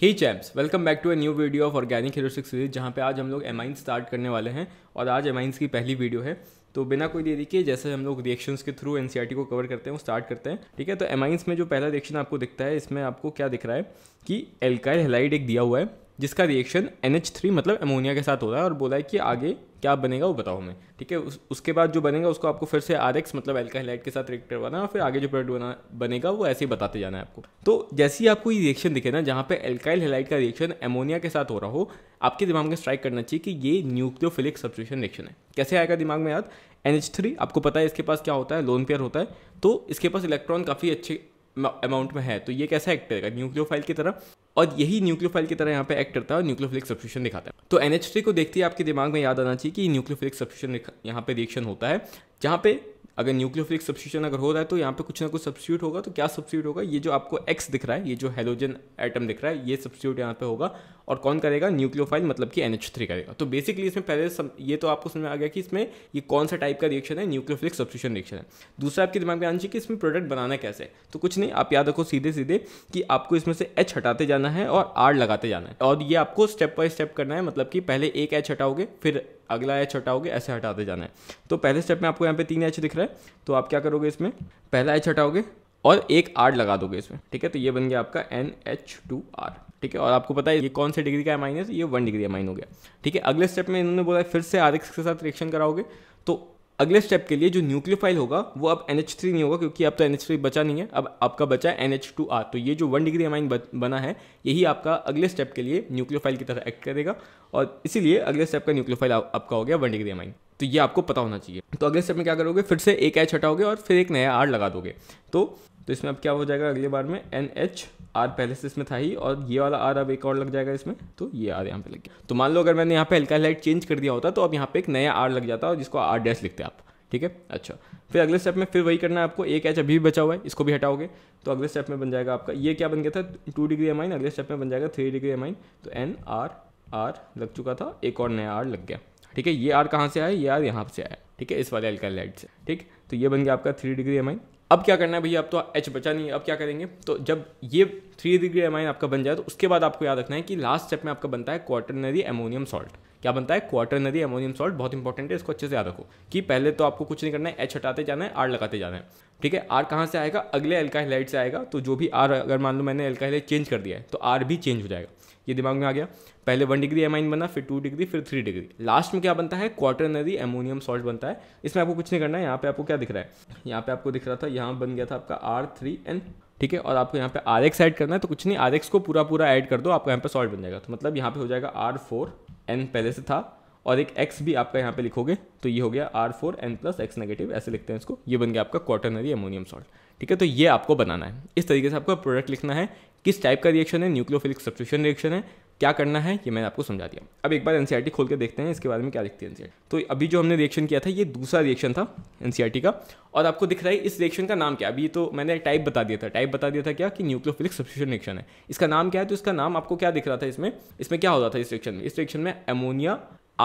he champs welcome back to a new video of organic heuristic series जहाँ पे आज हम लोग एमाइंस स्टार्ट करने वाले हैं और आज एमाइंस की पहली वीडियो है तो बिना कोई देरी के जैसे हम लोग रिएक्शंस के थ्रू एन e को कवर करते हैं वो स्टार्ट करते हैं ठीक है तो एमाइंस में जो पहला रिएक्शन आपको दिखता है इसमें आपको क्या दिख रहा है कि एल्काइल हेलाइड एक दिया हुआ है जिसका रिएक्शन एन थ्री मतलब एमोनिया के साथ हो रहा है और बोला है कि आगे क्या बनेगा वो बताओ हमें ठीक है उस, उसके बाद जो बनेगा उसको आपको फिर से आर एक्स मतलब एल्काहलाइट के साथ रिएक्ट करवाना है और फिर आगे जो प्रोडक्ट बना बनेगा वो ऐसे ही बताते जाना है आपको तो जैसे ही आपको ये रिएक्शन दिखे ना जहाँ पे एल्काइल हेलाइट का रिएक्शन एमोनिया के साथ हो रहा हो आपके दिमाग में स्ट्राइक करना चाहिए कि ये न्यूक्लियोफिलिक सब्सट्रेशन रिएक्शन है कैसे आएगा दिमाग में याद एन थ्री आपको पता है इसके पास क्या होता है लोन पेयर होता है तो इसके पास इलेक्ट्रॉन काफ़ी अच्छे अमाउंट में है तो ये कैसा एक्ट करेगा न्यूक्लियोफाइल की तरह और यही न्यूक्लियोफाइल की तरह यहाँ पे एक्ट करता है और न्यूक्लियोफिलिक सब्सट्यूशन दिखाता है तो एन एच को देखते ही आपके दिमाग में याद आना चाहिए कि न्यूक्लियोफिलिक सब्सट्यूशन यहाँ पे रिएक्शन होता है जहाँ पे अगर न्यूक्लियोफिलिक सब्सिट्यूशन अगर हो रहा है तो यहाँ पे कुछ ना कुछ सब्सिट्यूट होगा तो क्या सब्सिट्यूट होगा ये जो आपको एक्स दिख रहा है ये जो हेलोजन एटम दिख रहा है ये सब्सिट्यूट यहाँ पे होगा और कौन करेगा न्यूक्लियोफाइल मतलब कि एन करेगा तो बेसिकली इसमें पहले सम, ये तो आपको समझ में आ गया कि इसमें ये कौन सा टाइप का रिएक्शन है न्यूक्लियोफिलिक सब्सिट्यूशन रिएक्शन है दूसरा आपके दिमाग में आना चाहिए कि इसमें प्रोडक्ट बनाना कैसे तो कुछ नहीं आप याद रखो सीधे सीधे कि आपको इसमें से एच हटाते जाना है और आर लगाते जाना है और ये आपको स्टेप बाय स्टेप करना है मतलब कि पहले एक एच हटाओगे फिर अगला एच हटाओगे ऐसे हटाते जाना है तो पहले स्टेप में आपको यहाँ पे तीन एच दिख रहा है तो आप क्या करोगे इसमें पहला एच हटाओगे और एक आर लगा दोगे इसमें ठीक है तो ये बन गया आपका एन एच टू आर ठीक है और आपको पता है ये कौन से डिग्री का है माइनस ये वन डिग्री माइन हो गया ठीक है अगले स्टेप में इन्होंने बोला फिर से आर एक्स के साथ रिएक्शन कराओगे तो अगले स्टेप के लिए जो न्यूक्लियोफाइल होगा वो अब एन नहीं होगा क्योंकि अब तो एन बचा नहीं है अब आपका बचा एन एच टू आर तो ये जो वन डिग्री अमाइन बना है यही आपका अगले स्टेप के लिए न्यूक्लियोफाइल की तरह एक्ट करेगा और इसीलिए अगले स्टेप का न्यूक्लियोफाइल आपका हो गया वन डिग्री अमाइन तो ये आपको पता होना चाहिए तो अगले स्टेप में क्या करोगे फिर से एक एच हटाओगे और फिर एक नया आर लगा दोगे तो तो इसमें अब क्या हो जाएगा अगली बार में एन एच आर पहले से इसमें था ही और ये वाला आर अब एक और लग जाएगा इसमें तो ये आर यहाँ पे लग गया तो मान लो अगर मैंने यहाँ पे हल्का लाइट चेंज कर दिया होता तो अब यहाँ पे एक नया आर लग जाता और जिसको आर डैश लिखते आप ठीक है अच्छा फिर अगले स्टेप में फिर वही करना है आपको एक एच अभी भी बचा हुआ है इसको भी हटाओगे तो अगले स्टेप में बन जाएगा आपका ये क्या बन गया था टू डिग्री एम अगले स्टेप में बन जाएगा थ्री डिग्री एम तो एन आर आर लग चुका था एक और नया आर लग गया ठीक है ये आर कहाँ से आया ये आर यहाँ से आया ठीक है इस वाले एल्का लाइट से ठीक तो ये बन गया आपका थ्री डिग्री एम अब क्या करना है भैया अब तो एच बचा नहीं है अब क्या करेंगे तो जब ये थ्री डिग्री एम आपका बन जाए तो उसके बाद आपको याद रखना है कि लास्ट स्टेप में आपका बनता है क्वार्टरनरी एमोनियम सॉल्ट क्या बनता है क्वार्टरनरी एमोनियम सॉल्ट बहुत इंपॉर्टेंट है इसको अच्छे से याद रखो कि पहले तो आपको कुछ नहीं करना है एच हटाते जाना है आर लगाते जाना है ठीक है आर कहाँ से आएगा अगले एल्काहलाइट से आएगा तो जो भी आर अगर मान लो मैंने एल्काहलाइट चेंज कर दिया है तो आर भी चेंज हो जाएगा ये दिमाग में आ गया पहले वन डिग्री एमाइन बना फिर टू डिग्री फिर थ्री डिग्री लास्ट में क्या बनता है क्वार्टरनरी एमोनियम सॉल्ट बनता है इसमें आपको कुछ नहीं करना है यहाँ पे आपको क्या दिख रहा है यहाँ पे आपको दिख रहा था यहाँ बन गया था आपका आर थ्री एन ठीक है और आपको यहाँ पे आर एक्स एड करना है तो कुछ नहीं आर एक्स को पूरा पूरा ऐड कर दो आपको यहाँ पे सॉल्ट बन जाएगा तो मतलब यहाँ पे हो जाएगा आर फोर एन पहले से था और एक एक्स भी आपका यहाँ पे लिखोगे तो ये हो गया R four N plus X negative ऐसे लिखते हैं इसको ये बन गया आपका क्वार्टनरी एमोनियम सॉल्ट ठीक है तो ये आपको बनाना है इस तरीके से आपको प्रोडक्ट लिखना है किस टाइप का रिएक्शन है न्यूक्लियोफिलिक सब्सट्रेशन रिएक्शन है क्या करना है ये मैंने आपको समझा दिया अब एक बार एन e खोल के देखते हैं इसके बारे में क्या लिखती है एन e तो अभी जो हमने रिएक्शन किया था ये दूसरा रिएक्शन था एन e का और आपको दिख रहा है इस रिएक्शन का नाम क्या अभी तो मैंने टाइप बता दिया था टाइप बता दिया था क्या कि न्यूक्लियोफिलिक सब्सट्यूशन रिएक्शन है इसका नाम क्या है तो इसका नाम आपको क्या दिख रहा था इसमें इसमें क्या हो रहा था इस रिएक्शन में इस रिएक्शन में एमोनिया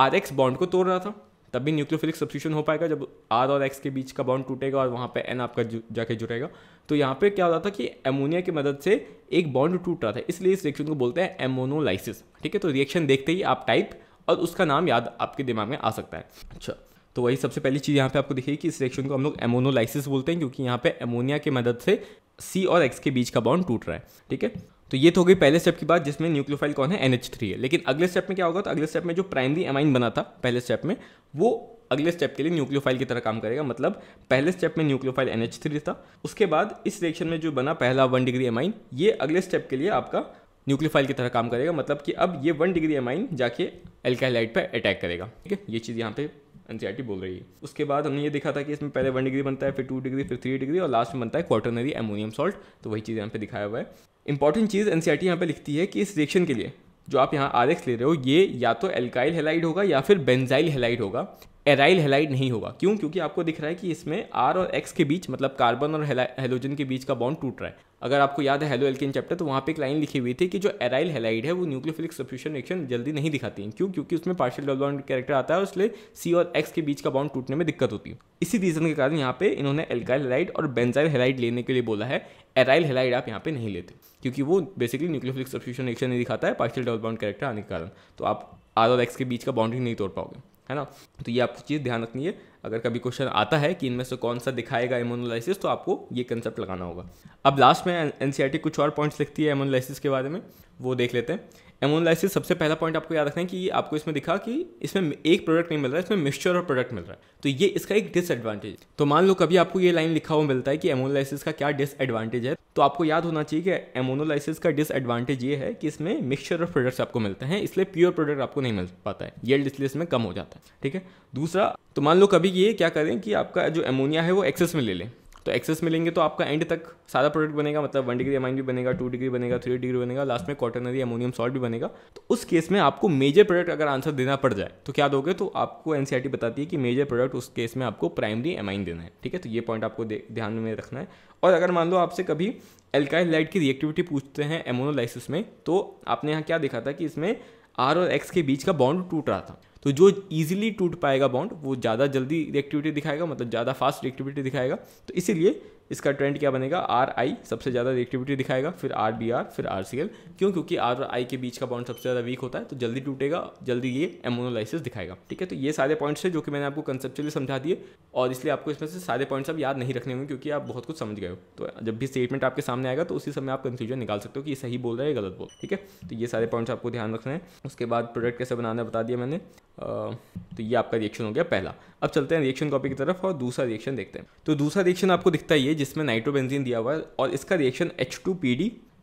आर एक्स बॉन्ड को तोड़ रहा था तभी न्यूक्लियोफिलिक सब्सिट्यूशन हो पाएगा जब आर और एक्स के बीच का बॉन्ड टूटेगा और वहाँ पे एन आपका जु, जाके जुड़ेगा तो यहाँ पे क्या हो रहा था कि एमोनिया की मदद से एक बॉन्ड टूट रहा था इसलिए इस रिएक्शन को बोलते हैं एमोनोलाइसिस ठीक है तो रिएक्शन देखते ही आप टाइप और उसका नाम याद आपके दिमाग में आ सकता है अच्छा तो वही सबसे पहली चीज़ यहाँ पे आपको दिखेगी कि इस रिएक्शन को हम लोग एमोनोलाइसिस बोलते हैं क्योंकि यहाँ पे एमोनिया की मदद से सी और एक्स के बीच का बॉन्ड टूट रहा है ठीक है तो ये तो हो गई पहले स्टेप की बात जिसमें न्यूक्लियोफाइल कौन है एन है लेकिन अगले स्टेप में क्या होगा तो अगले स्टेप में जो प्राइमरी एमाइन बना था पहले स्टेप में वो अगले स्टेप के लिए न्यूक्लियोफाइल की तरह काम करेगा मतलब पहले स्टेप में न्यूक्लियोफाइल एन था उसके बाद इस रिएक्शन में जो बना पहला वन डिग्री एमाइन ये अगले स्टेप के लिए आपका न्यूक्लियोफाइल की तरह काम करेगा मतलब कि अब ये वन डिग्री एमाइन जाके एल्काइलाइट पर अटैक करेगा ठीक है ये चीज़ यहाँ पे एनसीईआरटी e बोल रही है उसके बाद हमने ये देखा था कि इसमें पहले वन डिग्री बनता है फिर टू डिग्री फिर थ्री डिग्री और लास्ट में बनता है क्वार्टनरी एमोनियम सॉल्ट तो वही चीज़ यहाँ पे दिखाया हुआ है इंपॉर्टेंट चीज़ एन सी e यहाँ पे लिखती है कि इस रिएक्शन के लिए जो आप यहाँ आर ले रहे हो ये या तो एल्काइल हेलाइड होगा या फिर बेंजाइल हेलाइड होगा एराइल हेलाइड नहीं होगा क्यों क्योंकि आपको दिख रहा है कि इसमें आर और एक्स के बीच मतलब कार्बन और हेलोजन के बीच का बॉन्ड टूट रहा है अगर आपको याद है हेलो एल्किन चैप्टर तो वहाँ पे एक लाइन लिखी हुई थी कि जो एराइल हेलाइड है वो न्यूक्लियोफिलिक सब्सिशन रिएक्शन जल्दी नहीं दिखाती है क्यों क्योंकि उसमें पार्शियल डबल बॉन्ड कैरेक्टर आता है और इसलिए सी और एक्स के बीच का बॉन्ड टूटने में दिक्कत होती है इसी रीजन के कारण यहाँ पे इन्होंने एल्काइल हेलाइड और बेंजाइल हेलाइड लेने के लिए बोला है एराइल हेलाइड आप यहाँ पे नहीं लेते क्योंकि वो बेसिकली न्यूक्लियोफिलिक सब्सिशन रिएक्शन नहीं दिखाता है पार्शियल डबल बॉन्ड कैरेक्टर आने के कारण तो आप आर और एक्स के बीच का बाउंड्री नहीं तोड़ पाओगे है ना तो ये आपको चीज़ ध्यान रखनी है अगर कभी क्वेश्चन आता है कि इनमें से कौन सा दिखाएगा एमोनोलाइसिस तो आपको ये कंसेप्ट लगाना होगा अब लास्ट में एन e कुछ और पॉइंट्स लिखती है एमोनोलाइसिस के बारे में वो देख लेते हैं एमोनोलाइसिस सबसे पहला पॉइंट आपको याद रखना है कि आपको इसमें दिखा कि इसमें एक प्रोडक्ट नहीं मिल रहा है इसमें मिक्सचर और प्रोडक्ट मिल रहा है तो ये इसका एक डिसएडवांटेज तो मान लो कभी आपको ये लाइन लिखा हुआ मिलता है कि एमोनोलाइसिस का क्या डिसएडवांटेज है तो आपको याद होना चाहिए कि एमोनोलाइसिस का डिसएडवांटेज ये है कि इसमें मिक्सचर ऑफ प्रोडक्ट्स आपको मिलते हैं इसलिए प्योर प्रोडक्ट आपको नहीं मिल पाता है ये इसलिए इसमें कम हो जाता है ठीक है दूसरा तो मान लो कभी ये क्या करें कि आपका जो एमोनिया है वो एक्सेस में ले लें तो एक्सेस में लेंगे तो आपका एंड तक सारा प्रोडक्ट बनेगा मतलब वन डिग्री अमाइन भी बनेगा टू डिग्री बनेगा थ्री डिग्री बनेगा लास्ट में कॉटनरी एमोनियम सॉल्ट भी बनेगा तो उस केस में आपको मेजर प्रोडक्ट अगर आंसर देना पड़ जाए तो क्या दोगे तो आपको एन e बताती है कि मेजर प्रोडक्ट उस केस में आपको प्राइमरी अमाइन देना है ठीक है तो ये पॉइंट आपको ध्यान में रखना है और अगर मान लो आपसे कभी एल्काइल लाइट की रिएक्टिविटी पूछते हैं एमोनोलाइसिस में तो आपने यहाँ क्या देखा था कि इसमें आर और एक्स के बीच का बॉन्ड टूट रहा था तो जो ईजिली टूट पाएगा बॉन्ड वो ज़्यादा जल्दी रिएक्टिविटी दिखाएगा मतलब ज़्यादा फास्ट रिएक्टिविटी दिखाएगा तो इसीलिए इसका ट्रेंड क्या बनेगा आर आई सबसे ज़्यादा रिएक्टिविटी दिखाएगा फिर आर बी आर फिर आर सी एल क्यों क्योंकि आर और आई के बीच का बॉन्ड सबसे ज़्यादा वीक होता है तो जल्दी टूटेगा जल्दी ये एमोनोलाइसिस दिखाएगा ठीक है तो ये सारे पॉइंट्स है जो कि मैंने आपको कंसेप्चुअली समझा दिए और इसलिए आपको इसमें से सारे पॉइंट्स आप याद नहीं रखने होंगे क्योंकि आप बहुत कुछ समझ गए हो तो जब भी स्टेटमेंट आपके सामने आएगा तो उसी समय आप कंफ्यूजन निकाल सकते हो कि ये सही बोल रहा है गलत बोल ठीक है तो ये सारे पॉइंट्स आपको ध्यान रखना है उसके बाद प्रोडक्ट कैसे बनाना बता दिया मैंने तो ये आपका रिएक्शन हो गया पहला अब चलते हैं रिएक्शन कॉपी की तरफ और दूसरा रिएक्शन देखते हैं तो दूसरा रिएक्शन आपको दिखता ही है जिसमें नाइट्रोबेंजीन दिया हुआ है और इसका रिएक्शन एच टू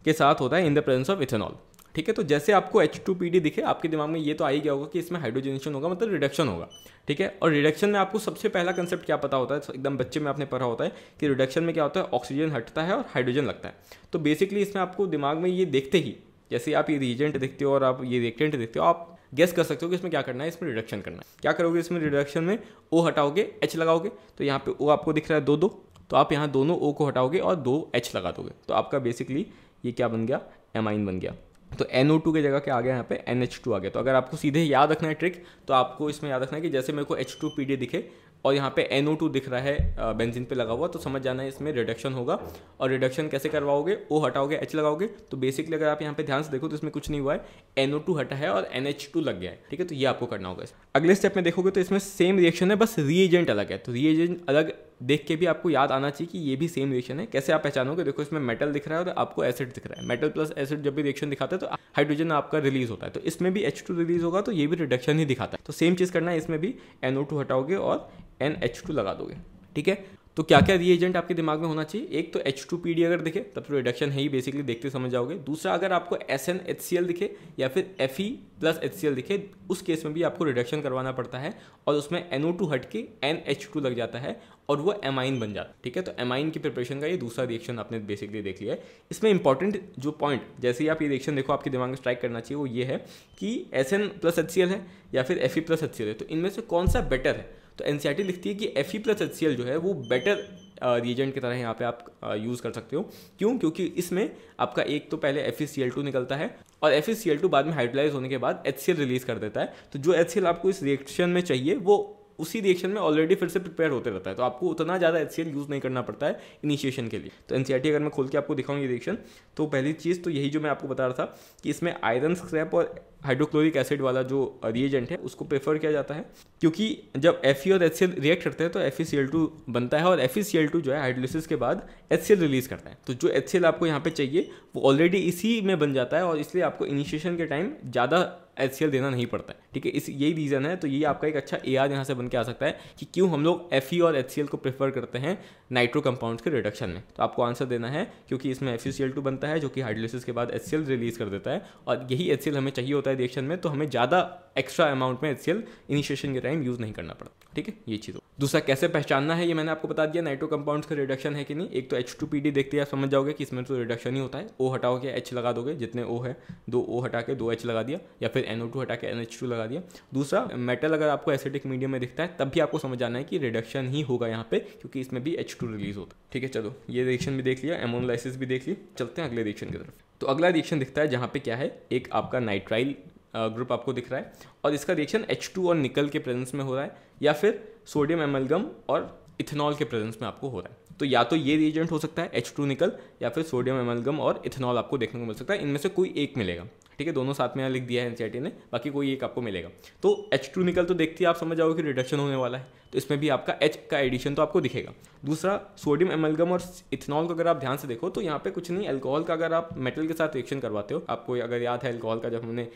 के साथ होता है in the presence of ethanol ठीक है तो जैसे आपको एच टू पी डी दिखे आपके दिमाग में ये तो आ ही गया होगा कि इसमें हाइड्रोजनेशन होगा मतलब रिडक्शन होगा ठीक है और रिडक्शन में आपको सबसे पहला कंसेप्ट क्या पता होता है तो एकदम बच्चे में आपने पढ़ा होता है कि रिडक्शन में क्या होता है ऑक्सीजन हटता है और हाइड्रोजन लगता है तो बेसिकली इसमें आपको दिमाग में ये देखते ही जैसे आप ये रिजेंट देखते हो और आप ये रिएक्टेंट देखते हो आप गेस कर सकते हो कि इसमें क्या करना है इसमें रिडक्शन करना है क्या करोगे इसमें रिडक्शन में ओ हटाओगे एच लगाओगे तो यहाँ पे ओ आपको दिख रहा है दो दो तो आप यहाँ दोनों ओ को हटाओगे और दो एच लगा दोगे तो आपका बेसिकली ये क्या बन गया एम आइन बन गया तो एन ओ टू की जगह क्या आ गया यहाँ पे एन एच टू आ गया तो अगर आपको सीधे याद रखना है ट्रिक तो आपको इसमें याद रखना है कि जैसे मेरे को एच टू पी डी दिखे और यहाँ पे एन ओ टू दिख रहा है बेंजिन पे लगा हुआ तो समझ जाना है इसमें रिडक्शन होगा और रिडक्शन कैसे करवाओगे ओ हटाओगे एच लगाओगे तो बेसिकली अगर आप यहाँ पे ध्यान से देखो तो इसमें कुछ नहीं हुआ है एन ओ टू हटा है और एन एच टू लग गया है ठीक है तो ये आपको करना होगा अगले स्टेप में देखोगे तो इसमें सेम रिएक्शन है बस रिएजेंट अलग है तो रीएजेंट अलग देख के भी आपको याद आना चाहिए कि ये भी सेम रिएक्शन है कैसे आप पहचानोगे देखो इसमें मेटल दिख रहा है और आपको एसिड दिख रहा है मेटल प्लस एसिड जब भी रिएक्शन दिखाता है तो हाइड्रोजन आपका रिलीज होता है तो इसमें भी एच रिलीज होगा तो ये भी रिडक्शन ही दिखाता है तो सेम चीज़ करना है इसमें भी एनओ हटाओगे और एन एच टू लगा दोगे ठीक है तो क्या क्या रिएजेंट आपके दिमाग में होना चाहिए एक तो एच टू पी डी अगर दिखे तब तो रिडक्शन है ही बेसिकली देखते समझ जाओगे दूसरा अगर आपको S N H C L दिखे या फिर F E plus H C L दिखे उस केस में भी आपको रिडक्शन करवाना पड़ता है और उसमें एन ओ टू हट के एन एच टू लग जाता है और वो एमाइन बन जाता है ठीक है तो एमाइन की प्रिपरेशन का ये दूसरा रिएक्शन आपने बेसिकली देख लिया है इसमें इंपॉर्टेंट जो पॉइंट जैसे ही आप ये रिएक्शन देखो आपके दिमाग में स्ट्राइक करना चाहिए वो ये है कि S N plus H C L है या फिर F E plus H C L है तो इनमें से कौन सा बेटर है तो एन e लिखती है कि F E plus H C L जो है वो बेटर रिएजेंट uh, की तरह यहाँ पे आप यूज़ uh, कर सकते हो क्यों क्योंकि इसमें आपका एक तो पहले एफ ई निकलता है और एफ बाद में हाइड्रोलाइज होने के बाद एच रिलीज़ कर देता है तो जो एच आपको इस रिएक्शन में चाहिए वो उसी रिएक्शन में ऑलरेडी फिर से प्रिपेयर होते रहता है तो आपको उतना ज़्यादा एच यूज़ नहीं करना पड़ता है इनिशिएशन के लिए तो एन e अगर मैं खोल के आपको दिखाऊँ ये रिएक्शन तो पहली चीज़ तो यही जो मैं आपको बता रहा था कि इसमें आयरन स्क्रैप और हाइड्रोक्लोरिक एसिड वाला जो रिएजेंट है उसको प्रेफर किया जाता है क्योंकि जब एफ और एच रिएक्ट करते हैं तो एफ बनता है और एफ जो है हाइड्रोलिसिस के बाद एच रिलीज करता है तो जो एच आपको यहाँ पे चाहिए वो ऑलरेडी इसी में बन जाता है और इसलिए आपको इनिशिएशन के टाइम ज़्यादा एच देना नहीं पड़ता है ठीक है इस यही रीज़न है तो ये आपका एक अच्छा ए आर यहाँ से बन के आ सकता है कि क्यों हम लोग एफ और एच को प्रेफर करते हैं नाइट्रो कंपाउंड्स के रिडक्शन में तो आपको आंसर देना है क्योंकि इसमें एफ बनता है जो कि हाइड्रोलिसिस के बाद एच रिलीज कर देता है और यही एच हमें चाहिए होता है रिएक्शन में तो हमें ज़्यादा एक्स्ट्रा अमाउंट में एच इनिशिएशन के टाइम यूज़ नहीं करना पड़ता ठीक है ये चीज़ हो दूसरा कैसे पहचानना है ये मैंने आपको बता दिया नाइट्रो कंपाउंड्स का रिडक्शन है कि नहीं एक तो एच टू पी डी देखते आप समझ जाओगे कि इसमें तो रिडक्शन ही होता है ओ हटाओ के एच लगा दोगे जितने ओ है दो ओ हटा के दो एच लगा दिया या फिर एन ओ टू हटा के एन एच टू लगा लगा दिया दूसरा मेटल अगर आपको एसिडिक मीडियम में दिखता है तब भी आपको समझ आना है कि रिडक्शन ही होगा यहाँ पे क्योंकि इसमें भी एच रिलीज होता है ठीक है चलो ये रिएक्शन भी देख लिया एमोनलाइसिस भी देख ली चलते हैं अगले रिएक्शन की तरफ तो अगला रिएक्शन दिखता है जहाँ पे क्या है एक आपका नाइट्राइल ग्रुप आपको दिख रहा है और इसका रिएक्शन एच और निकल के प्रेजेंस में हो रहा है या फिर सोडियम एमलगम और इथेनॉल के प्रेजेंस में आपको हो रहा है तो या तो ये रिएजेंट हो सकता है एच निकल या फिर सोडियम एमलगम और इथेनॉल आपको देखने को मिल सकता है इनमें से कोई एक मिलेगा ठीक है दोनों साथ में यहाँ लिख दिया है एन e ने बाकी कोई एक आपको मिलेगा तो एच टू निकल तो देखती आप समझ जाओ कि रिडक्शन होने वाला है तो इसमें भी आपका एच का एडिशन तो आपको दिखेगा दूसरा सोडियम एमलगम और इथेनॉल को अगर आप ध्यान से देखो तो यहाँ पे कुछ नहीं एल्कोहल का अगर आप मेटल के साथ रिएक्शन करवाते हो आपको अगर याद है एल्कोहल का जब हमने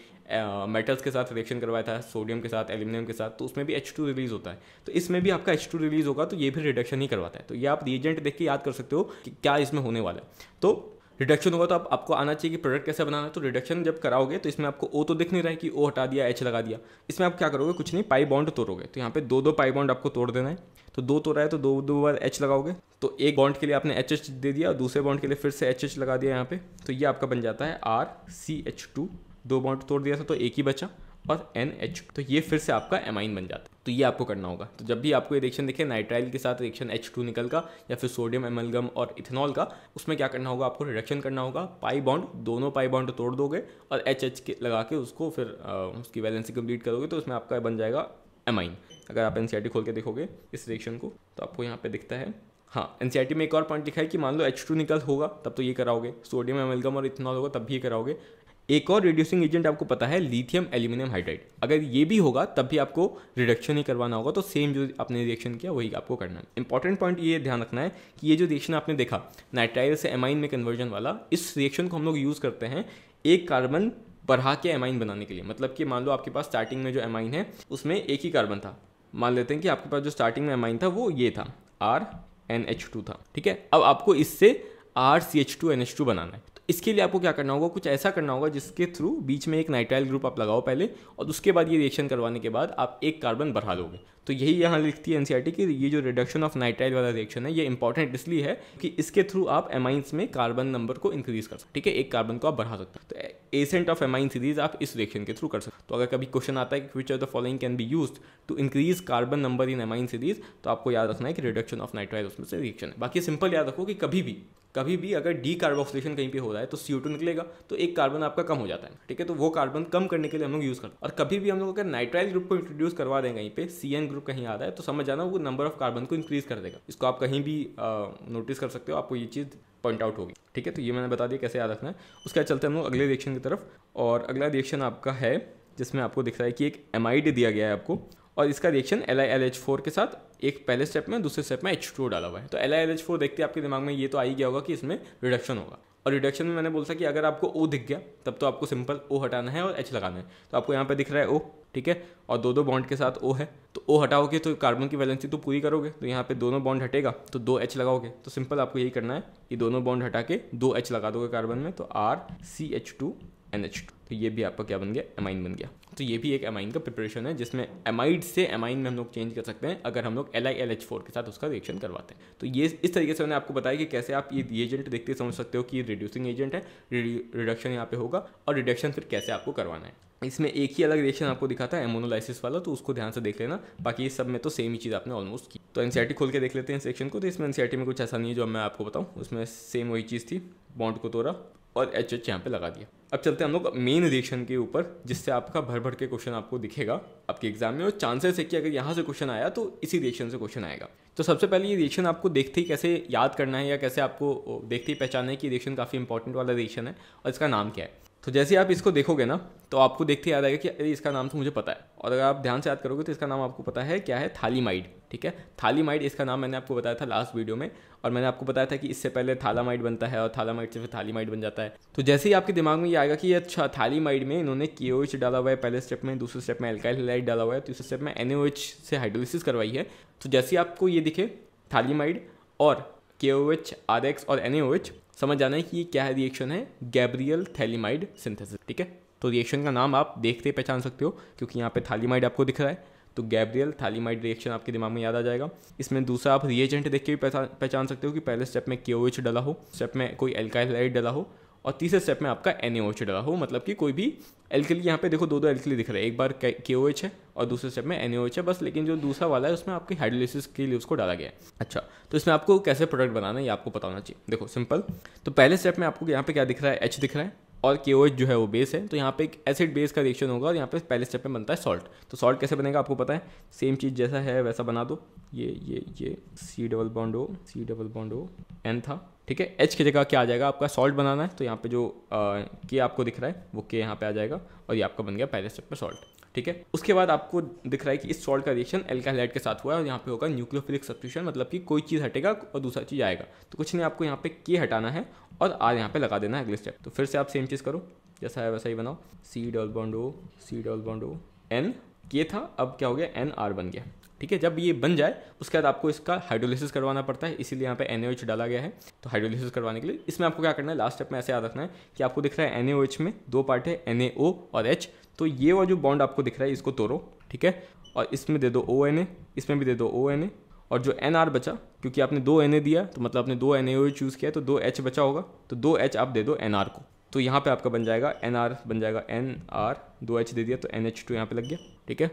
मेटल्स के साथ रिएक्शन करवाया था सोडियम के साथ एल्यूमिनियम के साथ तो उसमें भी एच टू रिलीज होता है तो इसमें भी आपका एच टू रिलीज होगा तो ये भी रिडक्शन ही करवाता है तो ये आप रिएजेंट देख के याद कर सकते हो कि क्या इसमें होने वाला है तो रिडक्शन होगा तो आप आपको आना चाहिए कि प्रोडक्ट कैसे बनाना है तो रिडक्शन जब कराओगे तो इसमें आपको ओ तो दिख नहीं रहा है कि ओ हटा दिया एच लगा दिया इसमें आप क्या करोगे कुछ नहीं पाई बॉन्ड तोड़ोगे तो यहाँ पे दो दो पाई बॉन्ड आपको तोड़ देना है तो दो तोड़ा है तो दो दो बार एच लगाओगे तो एक बॉन्ड के लिए आपने एच एच दे दिया और दूसरे बॉन्ड के लिए फिर से एच एच लगा दिया यहाँ पे तो ये आपका बन जाता है आर सी एच टू दो बॉन्ड तोड़ दिया था तो एक ही बचा और एन एच तो ये फिर से आपका एमाइन बन जाता है तो ये आपको करना होगा तो जब भी आपको ये रिएक्शन दिखे नाइट्राइल के साथ रिएक्शन एच टू निकल का या फिर सोडियम एमलगम और इथेनॉल का उसमें क्या करना होगा आपको रिडक्शन करना होगा पाई बॉन्ड दोनों पाई बॉन्ड तोड़ दोगे और एच एच के लगा के उसको फिर आ, उसकी वैलेंसी कंप्लीट करोगे तो उसमें आपका बन जाएगा एमाइन अगर आप एन e खोल के देखोगे इस रिएक्शन को तो आपको यहाँ पर दिखता है हाँ एन e में एक और पॉइंट लिखा है कि मान लो एच टू निकल होगा तब तो ये कराओगे सोडियम एमलगम और इथेनॉल होगा तब भी ये कराओगे एक और रिड्यूसिंग एजेंट आपको पता है लिथियम एल्यूमिनियम हाइड्राइड अगर ये भी होगा तब भी आपको रिडक्शन ही करवाना होगा तो सेम जो आपने रिएक्शन किया वही आपको करना है इंपॉर्टेंट पॉइंट ये ध्यान रखना है कि ये जो रिएक्शन आपने देखा नाइट्राइल से एमाइन में कन्वर्जन वाला इस रिएक्शन को हम लोग यूज़ करते हैं एक कार्बन बढ़ा के एमाइन बनाने के लिए मतलब कि मान लो आपके पास स्टार्टिंग में जो एमाइन है उसमें एक ही कार्बन था मान लेते हैं कि आपके पास जो स्टार्टिंग में एमाइन था वो ये था आर एन एच टू था ठीक है अब आपको इससे R C H two N H two बनाना है इसके लिए आपको क्या करना होगा कुछ ऐसा करना होगा जिसके थ्रू बीच में एक नाइट्राइल ग्रुप आप लगाओ पहले और उसके बाद ये रिएक्शन करवाने के बाद आप एक कार्बन बढ़ा दोगे तो यही यहाँ लिखती है एनसीआर e की ये जो रिडक्शन ऑफ नाइट्राइल वाला रिएक्शन है ये इंपॉर्टेंट इसलिए है कि इसके थ्रू आप एमाइंस में कार्बन नंबर को इंक्रीज कर सकते ठीक है एक कार्बन को आप बढ़ा सकते हैं तो एसेंट ऑफ एमाइन सीरीज आप इस रिएक्शन के थ्रू कर सकते हो तो अगर कभी क्वेश्चन आता है कि which of the following can be use to increase carbon number in amine series तो आपको याद रखना है कि रिडक्शन ऑफ नाइट्राइल उसमें से रिएक्शन है बाकी सिंपल याद रखो कि कभी भी कभी भी अगर डी कार्बोक्सिलेशन कहीं पे हो रहा है तो सी निकलेगा तो एक कार्बन आपका कम हो जाता है ठीक है तो वो कार्बन कम करने के लिए हम लोग यूज़ करते हैं और कभी भी हम लोग अगर नाइट्राइल ग्रुप को इंट्रोड्यूस करवा दें कहीं पे सी एन ग्रुप कहीं आ रहा है तो समझ जाना वो नंबर ऑफ कार्बन को इंक्रीज़ कर देगा इसको आप कहीं भी नोटिस कर सकते हो आपको ये चीज़ पॉइंट आउट होगी ठीक है तो ये मैंने बता दिया कैसे याद रखना है उसके बाद चलते हैं हम लोग अगले रिएक्शन की तरफ और अगला रिएक्शन आपका है जिसमें आपको दिख रहा है कि एक एमाइड दिया गया है आपको और इसका reaction L I L H four के साथ एक पहले स्टेप में दूसरे स्टेप में एच टू डाला हुआ है तो L I L H four देखते आपके दिमाग में ये तो आ ही गया होगा कि इसमें रिडक्शन होगा और रिडक्शन में मैंने बोला था कि अगर आपको ओ दिख गया तब तो आपको सिंपल ओ हटाना है और एच लगाना है तो आपको यहाँ पर दिख रहा है ओ ठीक है और दो दो बॉन्ड के साथ ओ है तो ओ हटाओगे तो कार्बन की वैलेंसी तो पूरी करोगे तो यहाँ पे दोनों बॉन्ड हटेगा तो दो एच लगाओगे तो सिंपल आपको यही करना है कि दोनों बॉन्ड हटा के दो एच लगा दोगे कार्बन में तो R C H two N H two तो ये भी आपका क्या बन गया एमाइन बन गया तो ये भी एक एमाइन का प्रिपरेशन है जिसमें एमाइड से एमाइन में हम लोग चेंज कर सकते हैं अगर हम लोग L I L H four के साथ उसका रिएक्शन करवाते हैं तो ये इस तरीके से मैंने आपको बताया कि कैसे आप ये एजेंट देखते समझ सकते हो कि ये रिड्यूसिंग एजेंट है रिडक्शन यहाँ पे होगा और रिडक्शन फिर कैसे आपको करवाना है इसमें एक ही अलग रिएक्शन आपको दिखाता है एमोनोलाइसिस वाला तो उसको ध्यान से देख लेना बाकी सब में तो सेम ही चीज़ आपने ऑलमोस्ट की तो एनसीईआरटी खोल के देख लेते हैं इस सेक्शन को तो इसमें एन में कुछ ऐसा नहीं है जो मैं आपको बताऊँ उसमें सेम वही चीज़ थी बॉन्ड को तोड़ा और एच एच यहाँ पे लगा दिया अब चलते हैं हम लोग मेन रिएक्शन के ऊपर जिससे आपका भर भर के क्वेश्चन आपको दिखेगा आपके एग्जाम में और चांसेस है कि अगर यहाँ से क्वेश्चन आया तो इसी रिएक्शन से क्वेश्चन आएगा तो सबसे पहले ये रिएक्शन आपको देखते ही कैसे याद करना है या कैसे आपको देखते ही पहचानना है कि रिएक्शन काफ़ी इंपॉर्टेंट वाला रिएक्शन है और इसका नाम क्या है तो जैसे आप इसको देखोगे ना तो आपको देखते याद आएगा कि अरे इसका नाम तो मुझे पता है और अगर आप ध्यान से याद करोगे तो इसका नाम आपको पता है क्या है थालीमाइड ठीक है थालीमाइड इसका नाम मैंने आपको बताया था लास्ट वीडियो में और मैंने आपको बताया था कि इससे पहले थालामाइड बनता है और थालामाइड से फिर थालीमाइड बन जाता है तो जैसे ही आपके दिमाग में ये आएगा कि अच्छा थालीमाइड में इन्होंने के डाला हुआ है पहले स्टेप में दूसरे स्टेप में एल्काइलाइड डाला हुआ है तीसरे स्टेप में एन से हाइड्रोलिसिस करवाई है तो जैसे ही आपको ये दिखे थालीमाइड और के आर एक्स और एन समझ जाना है कि ये क्या है रिएक्शन है गैब्रियल थैलीमाइड सिंथेसिस ठीक है तो रिएक्शन का नाम आप देखते पहचान सकते हो क्योंकि यहाँ पे थालीमाइड आपको दिख रहा है तो गैब्रियल थालीमाइड रिएक्शन आपके दिमाग में याद आ जाएगा इसमें दूसरा आप रिएजेंट देख के भी पहचान सकते हो कि पहले स्टेप में के डला हो स्टेप में कोई एल्काइलाइड डला हो और तीसरे स्टेप में आपका एन डाला हो मतलब कि कोई भी एल्कली यहाँ पे देखो दो दो एल्कली दिख रहा है एक बार के ओ एच है और दूसरे स्टेप में एन एच है बस लेकिन जो दूसरा वाला है उसमें आपकी हाइड्रोलिसिस के लिए उसको डाला गया है अच्छा तो इसमें आपको कैसे प्रोडक्ट बनाना है ये आपको पता होना चाहिए देखो सिंपल तो पहले स्टेप में आपको यहाँ पे क्या दिख रहा है एच दिख रहा है और के जो है वो बेस है तो यहाँ पे एक एसिड बेस का रिएक्शन होगा और यहाँ पे पहले स्टेप में बनता है सॉल्ट तो सॉल्ट कैसे बनेगा आपको पता है सेम चीज़ जैसा है वैसा बना दो ये ये ये C double bond O C double bond O N था ठीक है एच की जगह क्या आ जाएगा आपका सॉल्ट बनाना है तो यहाँ पे जो के आपको दिख रहा है वो के यहाँ पे आ जाएगा और ये आपका बन गया पहले स्टेप पर सॉल्ट ठीक है उसके बाद आपको दिख रहा है कि इस सॉल्ट का रिएक्शन एल्कालाइट के साथ हुआ है और यहाँ पे होगा न्यूक्लियोफिलिक सब्सिट्यूशन मतलब कि कोई चीज़ हटेगा और दूसरा चीज़ आएगा तो कुछ नहीं आपको यहाँ पे के हटाना है और आर यहाँ पे लगा देना है अगले स्टेप तो फिर से आप सेम चीज़ करो जैसा है वैसा ही बनाओ C double bond O C double bond O N के था अब क्या हो गया एन आर बन गया ठीक है जब ये बन जाए उसके बाद आपको इसका हाइड्रोलिसिस करवाना पड़ता है इसीलिए यहाँ पे एन डाला गया है तो हाइड्रोलिसिस करवाने के लिए इसमें आपको क्या करना है लास्ट स्टेप में ऐसे याद रखना है कि आपको दिख रहा है एन में दो पार्ट है एन और एच तो ये वो जो बॉन्ड आपको दिख रहा है इसको तोड़ो ठीक है और इसमें दे दो ओ एन ए इसमें भी दे दो ओ एन ए और जो एन आर बचा क्योंकि आपने दो एन ए दिया तो मतलब आपने दो एन ए चूज़ किया तो दो एच बचा होगा तो दो एच आप दे दो एन आर को तो यहाँ पे आपका बन जाएगा एन आर बन जाएगा एन आर दो एच दे दिया तो एन एच टू यहाँ पर लग गया ठीक है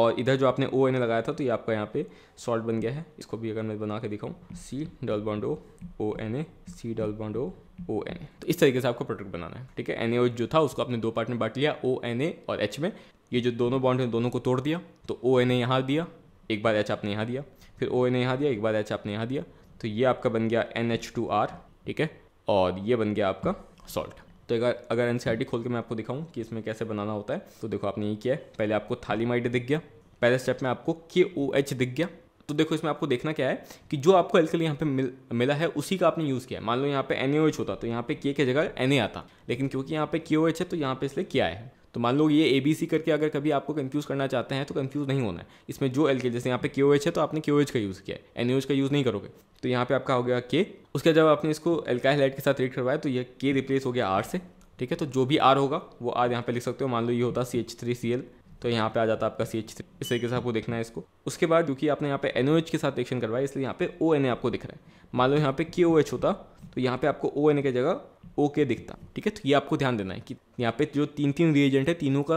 और इधर जो आपने ओ एन ए लगाया था तो ये आपका यहाँ पे सॉल्ट बन गया है इसको भी अगर मैं बना के दिखाऊँ C double bond O O N A C double bond O O N A तो इस तरीके से आपको प्रोडक्ट बनाना है ठीक है एन ए जो था उसको आपने दो पार्ट में बांट लिया ओ एन ए और एच में ये जो दोनों बॉन्ड हैं दोनों को तोड़ दिया तो ओ एन ए यहाँ दिया एक बार एच आपने यहाँ दिया फिर ओ एन ए यहाँ दिया एक बार एच आपने यहाँ दिया तो ये आपका बन गया एन एच टू आर ठीक है और ये बन गया आपका सॉल्ट तो अगर अगर एन सी आर टी खोल के मैं आपको दिखाऊँ कि इसमें कैसे बनाना होता है तो देखो आपने ये किया है पहले आपको माइड दिख गया पहले स्टेप में आपको के ओ एच दिख गया तो देखो इसमें आपको देखना क्या है कि जो आपको एल्कल यहाँ पे मिल मिला है उसी का आपने यूज़ किया है मान लो यहाँ पे एन होता तो यहाँ पे के के जगह एन आता लेकिन क्योंकि यहाँ पे के है तो यहाँ पे इसलिए क्या है तो मान लो ये ए बी सी करके अगर कभी आपको कंफ्यूज करना चाहते हैं तो कंफ्यूज नहीं होना है इसमें जो एल के जैसे यहाँ पे क्यू एच है तो आपने क्यू एच का यूज़ किया है एन का यूज़ नहीं करोगे तो यहाँ पे आपका हो गया के उसके जब आपने इसको एल्काइलाइट के साथ रेट करवाया तो ये के रिप्लेस हो गया आर से ठीक है तो जो भी आर होगा वो आर यहाँ पे लिख सकते हो मान लो ये होता C H three C L तो यहाँ पे आ जाता है आपका सी एच इस तरीके से आपको देखना है इसको उसके बाद क्योंकि आपने यहाँ पे एन ओ एच के साथ रिएक्शन करवाया इसलिए यहाँ पे ओ एन ए आपको दिख रहा है मान लो यहाँ पे के ओ एच होता तो यहाँ पे आपको ओ एन ए की जगह ओ के दिखता ठीक है तो ये आपको ध्यान देना है कि यहाँ पे जो तीन तीन रिएजेंट है तीनों का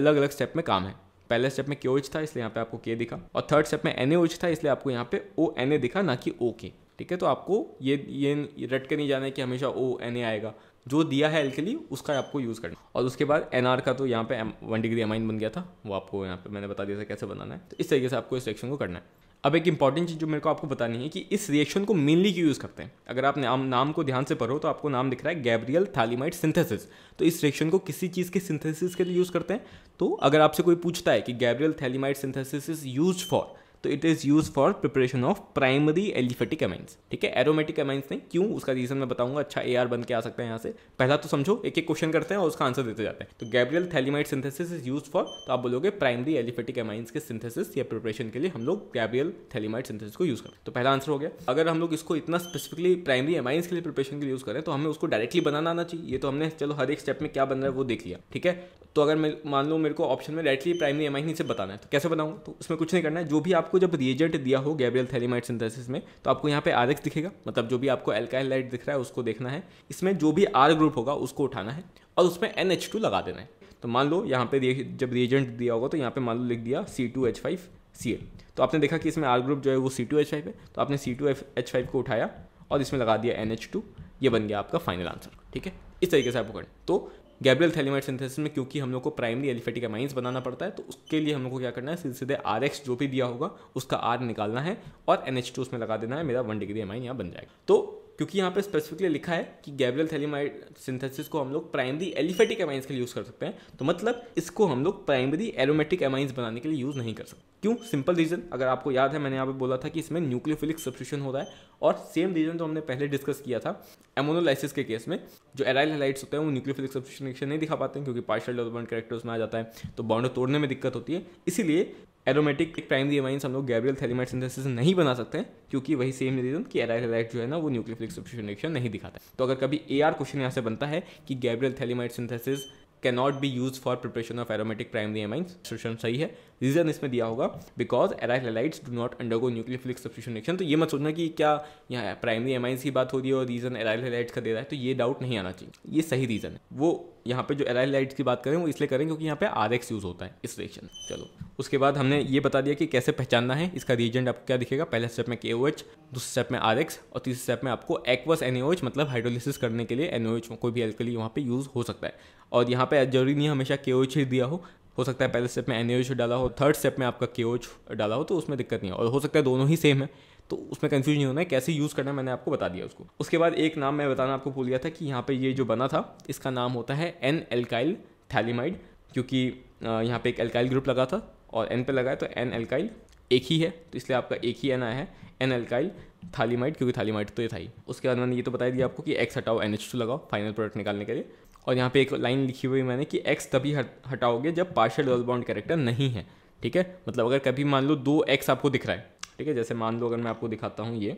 अलग अलग स्टेप में काम है पहले स्टेप में के ओ एच था इसलिए यहाँ पे आपको के दिखा और थर्ड स्टेप में एन ए ओच एच था इसलिए आपको यहाँ पे ओ एन ए दिखा ना कि ओ के ठीक है तो आपको ये ये रट के नहीं जाना है कि हमेशा ओ एन ए आएगा जो दिया है एल्कली उसका आपको यूज़ करना और उसके बाद एन का तो यहाँ पे वन डिग्री एमाइन बन गया था वो आपको यहाँ पे मैंने बता दिया था कैसे बनाना है तो इस तरीके से आपको इस रिएक्शन को करना है अब एक इंपॉर्टेंट चीज़ जो मेरे को आपको बतानी है कि इस रिएक्शन को मेनली क्यों यूज़ करते हैं अगर आप नाम नाम को ध्यान से पढ़ो तो आपको नाम दिख रहा है गैब्रियल थैलीमाइट सिंथेसिस तो इस रिएक्शन को किसी चीज़ के सिंथेसिस के लिए यूज़ करते हैं तो अगर आपसे कोई पूछता है कि Gabriel phthalimide synthesis is use for तो it is use for preparation of primary aliphatic amines ठीक है एरोमेटिक अमाइंस नहीं क्यों उसका रीजन मैं बताऊंगा अच्छा ए आर बन के आ सकते हैं यहाँ से पहला तो समझो एक एक क्वेश्चन करते हैं और उसका आंसर देते जाते हैं तो Gabriel phthalimide synthesis is use for तो आप बोलोगे प्राइमरी एलिफेटिक अमाइंस के सिंथेसिस या प्रिपरेशन के लिए हम लोग गैब्रियल थैलीमाइट सिंथेसिस को यूज करें तो पहला आंसर हो गया अगर हम लोग इसको इतना स्पेसिफिकली प्राइमरी अमाइंस के लिए प्रिपरेशन के लिए यूज करें तो हमें उसको डायरेक्टली बनाना आना चाहिए ये तो हमने चलो हर एक स्टेप में क्या बन रहा है वो देख लिया ठीक है तो अगर मैं मान लो मेरे को ऑप्शन में डायरेक्टली प्राइमरी एमआई नहीं से बताना है तो कैसे बनाऊंगा तो उसमें कुछ नहीं करना है जो भी आप आपको जब रिएजेंट दिया हो गैब्रियल थेलीमाइट सिंथेसिस में तो आपको यहाँ पे आर एक्स दिखेगा मतलब जो भी आपको एल्काइलाइट दिख रहा है उसको देखना है इसमें जो भी आर ग्रुप होगा उसको उठाना है और उसमें एन एच टू लगा देना है तो मान लो यहाँ पे जब रिएजेंट दिया होगा तो यहाँ पे मान लो लिख दिया C two H five C L तो आपने देखा कि इसमें आर ग्रुप जो है वो सी टू एच फाइव है तो आपने सी टू एच फाइव को उठाया और इसमें लगा दिया एन एच टू ये बन गया आपका फाइनल आंसर ठीक है इस तरीके से आपको करना तो गैब्रियल थैलीमाइट सिंथेसिस में क्योंकि हम लोग को प्राइमरी एलिफेटिक एमाइंस बनाना पड़ता है तो उसके लिए हम लोग को क्या करना है सीधे सीधे आर एक्स जो भी दिया होगा उसका आर निकालना है और एन एच टू उसमें लगा देना है मेरा वन डिग्री एमाइन यहाँ बन जाएगा तो क्योंकि यहाँ पे स्पेसिफिकली लिखा है कि गैब्रियल थैलीमाइट सिंथेसिस को हम लोग प्राइमरी एलिफेटिक एमाइंस के लिए यूज़ कर सकते हैं तो मतलब इसको हम लोग प्राइमरी एरोमेटिक एमाइंस बनाने के लिए यूज़ नहीं कर सकते क्यों सिंपल रीज़न अगर आपको याद है मैंने यहाँ पे बोला था कि इसमें न्यूक्लियोफिलिक सब्सट्यूशन हो रहा है और सेम रीज़न तो हमने पहले डिस्कस किया था एमोनोलाइसिस के केस में जो एराइल हेलाइट्स होते हैं वो न्यूक्लियोफिलिक सब्सट्यूशन नहीं दिखा पाते हैं क्योंकि पार्शल डेवलपमेंट करेक्टर्स में आ जाता है तो बॉन्ड तोड़ने में दिक्कत होती है इसीलिए एरोमेटिक प्राइमरी एमाइंस हम लोग गैब्रियल थैलीमाइट सिंथेसिस नहीं बना सकते हैं क्योंकि वही सेम रीजन कि हेलाइट जो है ना वो न्यूक्लियोफिलिक सब्सटीट्यूशन रिएक्शन नहीं दिखाता है तो अगर कभी ए आर क्वेश्चन यहाँ से बनता है कि Gabriel phthalimide synthesis cannot be use for preparation of aromatic primary amines solution सही है रीजन इसमें दिया होगा because aryl halides do not undergo nucleophilic substitution reaction तो ये मत सोचना कि क्या यहाँ प्राइमरी एमाइंस की बात हो रही है और रीजन एराइलाइट्स का दे रहा है तो ये डाउट नहीं आना चाहिए ये सही रीजन है वो यहाँ पे जो एराइलाइट्स की बात करें वो इसलिए करें क्योंकि यहाँ पे आर एक्स यूज़ होता है इस रिएक्शन चलो उसके बाद हमने ये बता दिया कि कैसे पहचानना है इसका रीजेंट आपको क्या दिखेगा पहले स्टेप में के ओ एच दूसरे स्टेप में आर एक्स और तीसरे स्टेप में आपको एक्वस एनओ एच मतलब हाइड्रोलिसिस करने के लिए एनओ एच कोई भी एल्कली वहाँ पे यूज़ हो सकता है और यहाँ पे जरूरी नहीं हमेशा के ओ ही दिया हो हो सकता है पहले स्टेप में एन ए डाला हो थर्ड स्टेप में आपका के डाला हो तो उसमें दिक्कत नहीं है और हो सकता है दोनों ही सेम है तो उसमें कन्फ्यूज नहीं होना है कैसे यूज़ करना है मैंने आपको बता दिया उसको उसके बाद एक नाम मैं बताना आपको भूल गया था कि यहाँ पे ये जो बना था इसका नाम होता है एन एल्काइल थैलीमाइड क्योंकि यहाँ पे एक एल्काइल ग्रुप लगा था और एन पे लगाया तो एन एल्काइल एक ही है तो इसलिए आपका एक ही एन आया है एन एल्काइल थालीमाइड क्योंकि थालीमाइड तो ये था ही उसके बाद मैंने ये तो बता दिया आपको कि एक्स हटाओ एन एच टू लगाओ फाइनल प्रोडक्ट निकालने के लिए और यहाँ पे एक लाइन लिखी हुई मैंने कि एक्स तभी हटाओगे जब पार्शियल डबल बाउंड कैरेक्टर नहीं है ठीक है मतलब अगर कभी मान लो दो एक्स आपको दिख रहा है ठीक है जैसे मान लो अगर मैं आपको दिखाता हूँ ये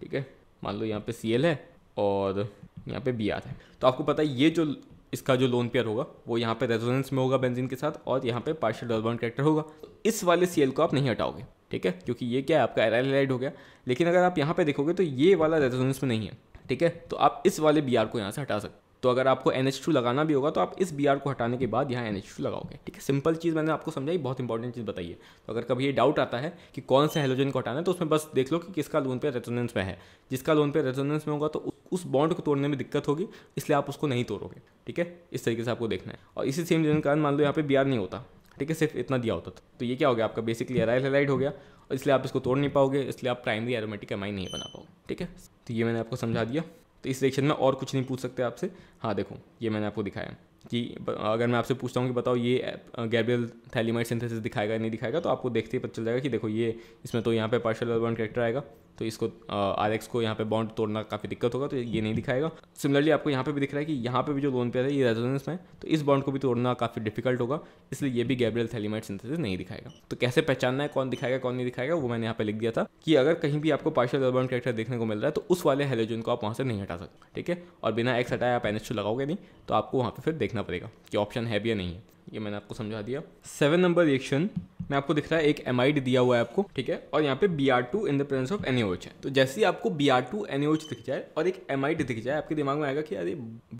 ठीक है मान लो यहाँ पे सी है और यहाँ पे बी आर है तो आपको पता है ये जो इसका जो लोन पेयर होगा वो यहाँ पे रेजोनेंस में होगा बेंजीन के साथ और यहाँ पे पार्शियल डबल बाउंड कैरेक्टर होगा इस वाले सी को आप नहीं हटाओगे ठीक है क्योंकि ये क्या है आपका एराइलाइड हो गया लेकिन अगर आप यहाँ पे देखोगे तो ये वाला रेजोनेंस में नहीं है ठीक है तो आप इस वाले बी को यहाँ से हटा सकते तो अगर आपको एन लगाना भी होगा तो आप इस बी को हटाने के बाद यहाँ एन लगाओगे ठीक है सिंपल चीज़ मैंने आपको समझाई बहुत इंपॉर्टेंट चीज़ बताइए तो अगर कभी ये डाउट आता है कि कौन सा हेलोजन को हटाना है तो उसमें बस देख लो कि किसका लोन पे रेजोनेंस में है जिसका लोन पे रेजोनेंस में होगा तो उस बॉन्ड को तोड़ने में दिक्कत होगी इसलिए आप उसको नहीं तोड़ोगे ठीक है इस तरीके से आपको देखना है और इसी सेम रीजन कारण मान लो यहाँ पे बी नहीं होता ठीक है सिर्फ इतना दिया होता था तो ये क्या हो गया आपका बेसिकली एराइल हेलाइड हो गया और इसलिए आप इसको तोड़ नहीं पाओगे इसलिए आप प्राइमरी एरोमेटिक एमाइन नहीं बना पाओगे ठीक है तो ये मैंने आपको समझा दिया तो इस सेक्शन में और कुछ नहीं पूछ सकते आपसे हाँ देखो ये मैंने आपको दिखाया कि अगर मैं आपसे पूछता हूँ कि बताओ ये गैब्रियल थैलीमाइड सिंथेसिस दिखाएगा नहीं दिखाएगा तो आपको देखते ही पता चल जाएगा कि देखो ये इसमें तो यहाँ पे पार्शल अर्बन बॉन्ड करेक्टर आएगा तो इसको आर एक्स को यहाँ पे बॉन्ड तोड़ना काफ़ी दिक्कत होगा तो ये नहीं दिखाएगा सिमिलरली आपको यहाँ पे भी दिख रहा है कि यहाँ पे भी जो लोन पेयर है ये रेजोनेंस में तो इस बॉन्ड को भी तोड़ना काफ़ी डिफिकल्ट होगा इसलिए ये भी गैब्रियल थैलीमाइट सिंथेसिस नहीं दिखाएगा तो कैसे पहचानना है कौन दिखाएगा कौन नहीं दिखाएगा वो मैंने यहाँ पे लिख दिया था कि अगर कहीं भी आपको पार्शल अर्बन करेक्टर देखने को मिल रहा है तो उस वाले हेलोजन को आप वहाँ से नहीं हटा सकते ठीक है और बिना एक्स हटाए आप एन लगाओगे नहीं तो आपको वहाँ पर फिर देखना पड़ेगा कि ऑप्शन है भी या नहीं है ये मैंने आपको समझा दिया सेवन नंबर रिएक्शन मैं आपको दिख रहा है एक एम दिया हुआ है आपको ठीक है और यहाँ पे B R two in the presence of N है तो जैसे ही आपको बी आर टू एन दिख जाए और एक एम दिख जाए आपके दिमाग में आएगा कि अरे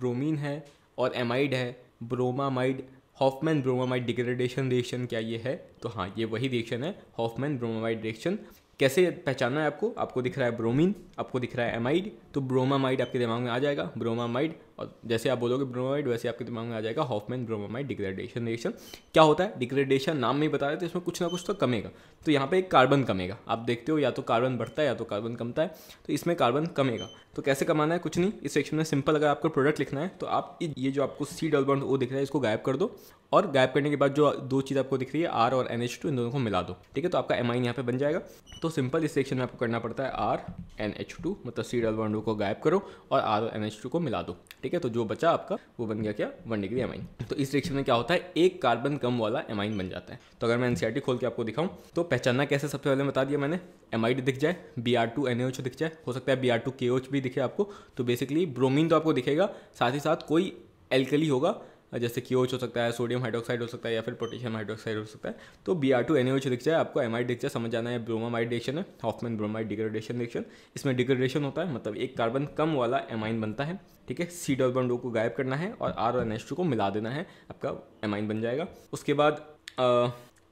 ब्रोमीन है और एम है bromamide Hofmann bromamide degradation reaction क्या ये है तो हाँ ये वही रिएक्शन है हॉफमैन ब्रोमामाइड रिएक्शन कैसे पहचानना है आपको आपको दिख रहा है ब्रोमीन आपको दिख रहा है एमाइड तो ब्रोमामाइड आपके दिमाग में आ जाएगा ब्रोमामाइड और जैसे आप बोलोगे ब्रोमामाइड वैसे आपके दिमाग में आ जाएगा हॉफमैन ब्रोमामाइड डिग्रेडेशन रिएक्शन क्या होता है डिग्रेडेशन नाम में ही बता रहे तो इसमें कुछ ना कुछ तो कमेगा तो यहाँ पर एक कार्बन कमेगा आप देखते हो या तो कार्बन बढ़ता है या तो कार्बन कमता है तो इसमें कार्बन कमेगा तो कैसे कमाना है कुछ नहीं इस सेक्शन में सिंपल अगर आपको प्रोडक्ट लिखना है तो आप ये जो आपको सी डबल बॉन्ड ओ दिख रहा है इसको गायब कर दो और गायब करने के बाद जो दो चीज़ आपको दिख रही है आर और एन एच टू इन दोनों को मिला दो ठीक है तो आपका एम आई यहाँ पे बन जाएगा तो सिंपल इस सेक्शन में आपको करना पड़ता है आर एन एच टू मतलब सी डबल बॉन्ड ओ को गायब करो और आर और एन एच टू को मिला दो ठीक है तो जो बचा आपका वो बन गया क्या वन डिग्री एम आई तो इस सेक्शन में क्या होता है एक कार्बन कम वाला एम आई बन जाता है तो अगर मैं टी e खोल के आपको दिखाऊँ तो पहचानना कैसे सबसे पहले बता दिया मैंने एम आई डी दिख जाए B R two N H दिख जाए हो सकता है B R two K O H भी नहीं दिखे आपको तो बेसिकली ब्रोमीन तो आपको दिखेगा साथ ही साथ कोई एल्कली होगा जैसे कि हो सकता है सोडियम हाइड्रोक्साइड हो सकता है या फिर पोटेशियम हाइड्रोक्साइड हो सकता है तो B R two N H दिख जाए आपको एमाइड दिख जाए समझ जाना है ब्रोमाइड डिक्शन है हॉफमैन ब्रोमाइड डिग्रेडेशन डिक्शन इसमें डिग्रेडेशन होता है मतलब एक कार्बन कम वाला एमाइन बनता है ठीक है सी डबल बॉन्ड को गायब करना है और आर और एन एच टू को मिला देना है आपका एमाइन बन जाएगा उसके बाद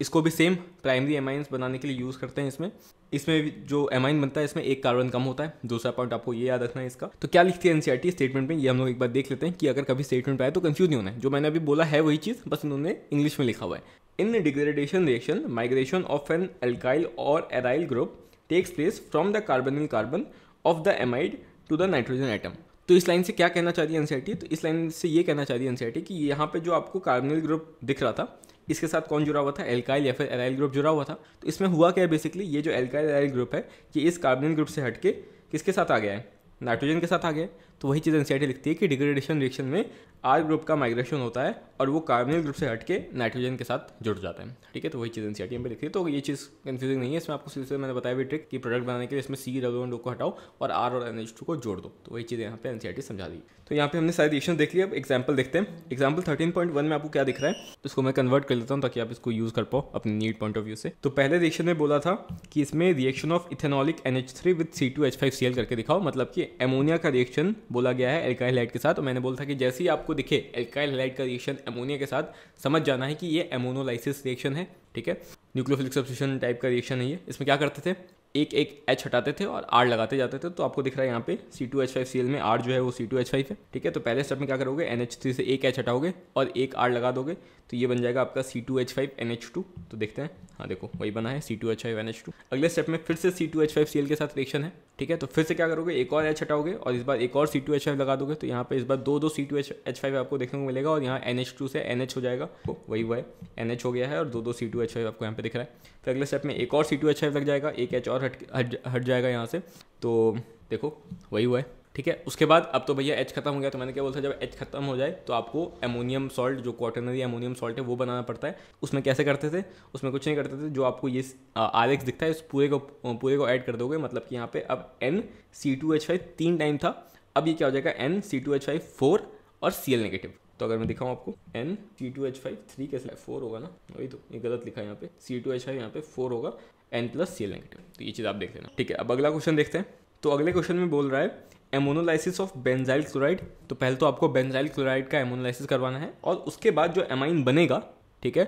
इसको भी सेम प्राइमरी एमाइंस बनाने के लिए यूज़ करते हैं इसमें इसमें जो एमाइन बनता है इसमें एक कार्बन कम होता है दूसरा पॉइंट आपको ये याद रखना है इसका तो क्या लिखती है एनसीईआरटी स्टेटमेंट में ये हम लोग एक बार देख लेते हैं कि अगर कभी स्टेटमेंट आए तो कंफ्यूज नहीं होना है जो मैंने अभी बोला है वही चीज़ बस इन्होंने इंग्लिश में लिखा हुआ है in degradation reaction migration of an alkyl or aryl group takes place from the in carbon of the amide to the nitrogen atom तो इस लाइन से क्या कहना चाह रही है एनसीआरटी e तो इस लाइन से ये कहना चाह रही है एनसीआरटी e कि यहाँ पे जो आपको कार्बनिल ग्रुप दिख रहा था इसके साथ कौन जुड़ा हुआ था एल्काइल या फिर एराइल ग्रुप जुड़ा हुआ था तो इसमें हुआ क्या है बेसिकली ये जो एल्काइल एराइल ग्रुप है ये इस कार्बनिल ग्रुप से हट के किसके साथ आ गया है नाइट्रोजन के साथ आ गया है तो वही चीज़ एनसीईआरटी लिखती है कि डिग्रेडेशन रिएक्शन में आर ग्रुप का माइग्रेशन होता है और वो कार्बनिल ग्रुप से हट के नाइट्रोजन के साथ जुड़ जाते हैं ठीक है तो वही चीज़ एन सी में लिखती है तो ये चीज़ कन्फ्यूजिंग नहीं है इसमें आपको सिर्फ मैंने बताया भी ट्रिक कि प्रोडक्ट बनाने के लिए इसमें सी डब्ल्यू एंड को हटाओ और आर और एन को जोड़ दो तो वही चीज़ यहाँ पे एन समझा दी तो यहाँ पे हमने सारी रिएक्शन देख ली अब एग्जाम्पल देखते हैं एग्जाम्पल थर्टीन पॉइंट वन में आपको क्या दिख रहा है तो इसको मैं कन्वर्ट कर लेता हूँ ताकि आप इसको यूज़ कर पाओ अपने नीट पॉइंट ऑफ व्यू से तो पहले रिएक्शन में बोला था कि इसमें reaction of ethanolic N H three with C two H five C L करके दिखाओ मतलब कि एमोनिया का रिएक्शन बोला गया है एल्काइल हाइलाइट के साथ और तो मैंने बोला था कि जैसे ही आपको दिखे एल्काइल हाइलाइट का रिएक्शन एमोनिया के साथ समझ जाना है कि ये एमोनोलाइसिस रिएक्शन है ठीक है न्यूक्लियोफिलिक सब्सिशन टाइप का रिएक्शन है ये इसमें क्या करते थे एक एक एच हटाते थे और आर लगाते जाते थे तो आपको दिख रहा है यहाँ पे C two H five C L में आर जो है वो सी टू एच फाइव है ठीक है तो पहले स्टेप में क्या करोगे एन एच थ्री से एक एच हटाओगे और एक आर लगा दोगे तो ये बन जाएगा आपका C two H five N H two तो देखते हैं हाँ देखो वही बना है C two H five N H two अगले स्टेप में फिर से C two H five C L के साथ रिएक्शन है ठीक है तो फिर से क्या करोगे एक और एच हटाओगे और इस बार एक और सी टू एच फाइव लगा दोगे तो यहाँ पे इस बार दो दो C two H H five आपको देखने को मिलेगा और यहाँ एन एच टू से एन एच हो जाएगा तो वही है एन एच हो गया है और दो दो सी टू एच फाइव आपको यहाँ पे दिख रहा है फिर अगले स्टेप में एक और सी टू एच फाइव लग जाएगा एक एच और और हट हट, जाएगा यहाँ से तो देखो वही हुआ है ठीक है उसके बाद अब तो भैया एच खत्म हो गया तो मैंने क्या बोला था जब एच खत्म हो जाए तो आपको अमोनियम सॉल्ट जो क्वार्टनरी अमोनियम सॉल्ट है वो बनाना पड़ता है उसमें कैसे करते थे उसमें कुछ नहीं करते थे जो आपको ये आर एक्स दिखता है उस पूरे को पूरे को ऐड कर दोगे मतलब कि यहाँ पे अब N C two H five तीन टाइम था अब ये क्या हो जाएगा N C two H five four और सी एल नेगेटिव तो अगर मैं दिखाऊँ आपको N C two H five three कैसे फोर होगा ना वही तो ये गलत लिखा है यहाँ पे सी टू एच फाइव यहाँ पे फोर होगा N plus C L negative तो ये चीज़ आप देख लेना ठीक है अब अगला क्वेश्चन देखते हैं तो अगले क्वेश्चन में बोल रहा है एमोनोलाइसिस ऑफ बेंजाइल क्लोराइड तो पहले तो आपको बेंजाइल क्लोराइड का एमोनोलाइसिस करवाना है और उसके बाद जो एमाइन बनेगा ठीक है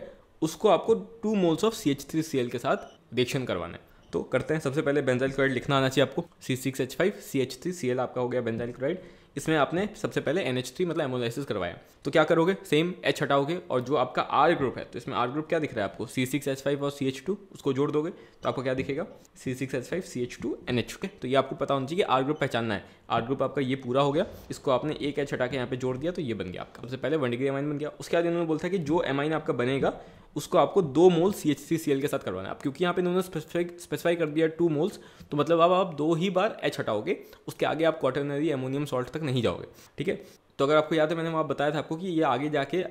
उसको आपको two moles of C H three C L के साथ रिएक्शन करवाना है तो करते हैं सबसे पहले बेंजाइल क्लोराइड लिखना आना चाहिए आपको C six H five C H three C L आपका हो गया बेंजाइल क्लोराइड इसमें आपने सबसे पहले एन एच थ्री मतलब एमोलाइसिस करवाया तो क्या करोगे सेम एच हटाओगे और जो आपका आर ग्रुप है तो इसमें आर ग्रुप क्या दिख रहा है आपको सी सिक्स एच फाइव और सी एच टू उसको जोड़ दोगे तो आपको क्या दिखेगा C six H five C H two N H तो ये आपको पता होना चाहिए आर ग्रुप पहचानना है आर्ट ग्रुप आपका ये पूरा हो गया इसको आपने एक एच हटा के यहाँ पे जोड़ दिया तो ये बन गया आपका सबसे पहले वन डिग्री एमाइन बन गया उसके बाद इन्होंने बोलता है कि जो एमाइन आपका बनेगा उसको आपको दो मोल सी एच सी सी एल के साथ करवाना है क्योंकि यहाँ पे इन्होंने स्पेसिफाई कर दिया टू मोल्स तो मतलब अब आप दो ही बार एच हटाओगे उसके आगे आप क्वाटरनरी एमोनियम सॉल्ट तक नहीं जाओगे ठीक है तो अगर आपको याद है मैंने वहाँ बताया था आपको कि ये आगे जाके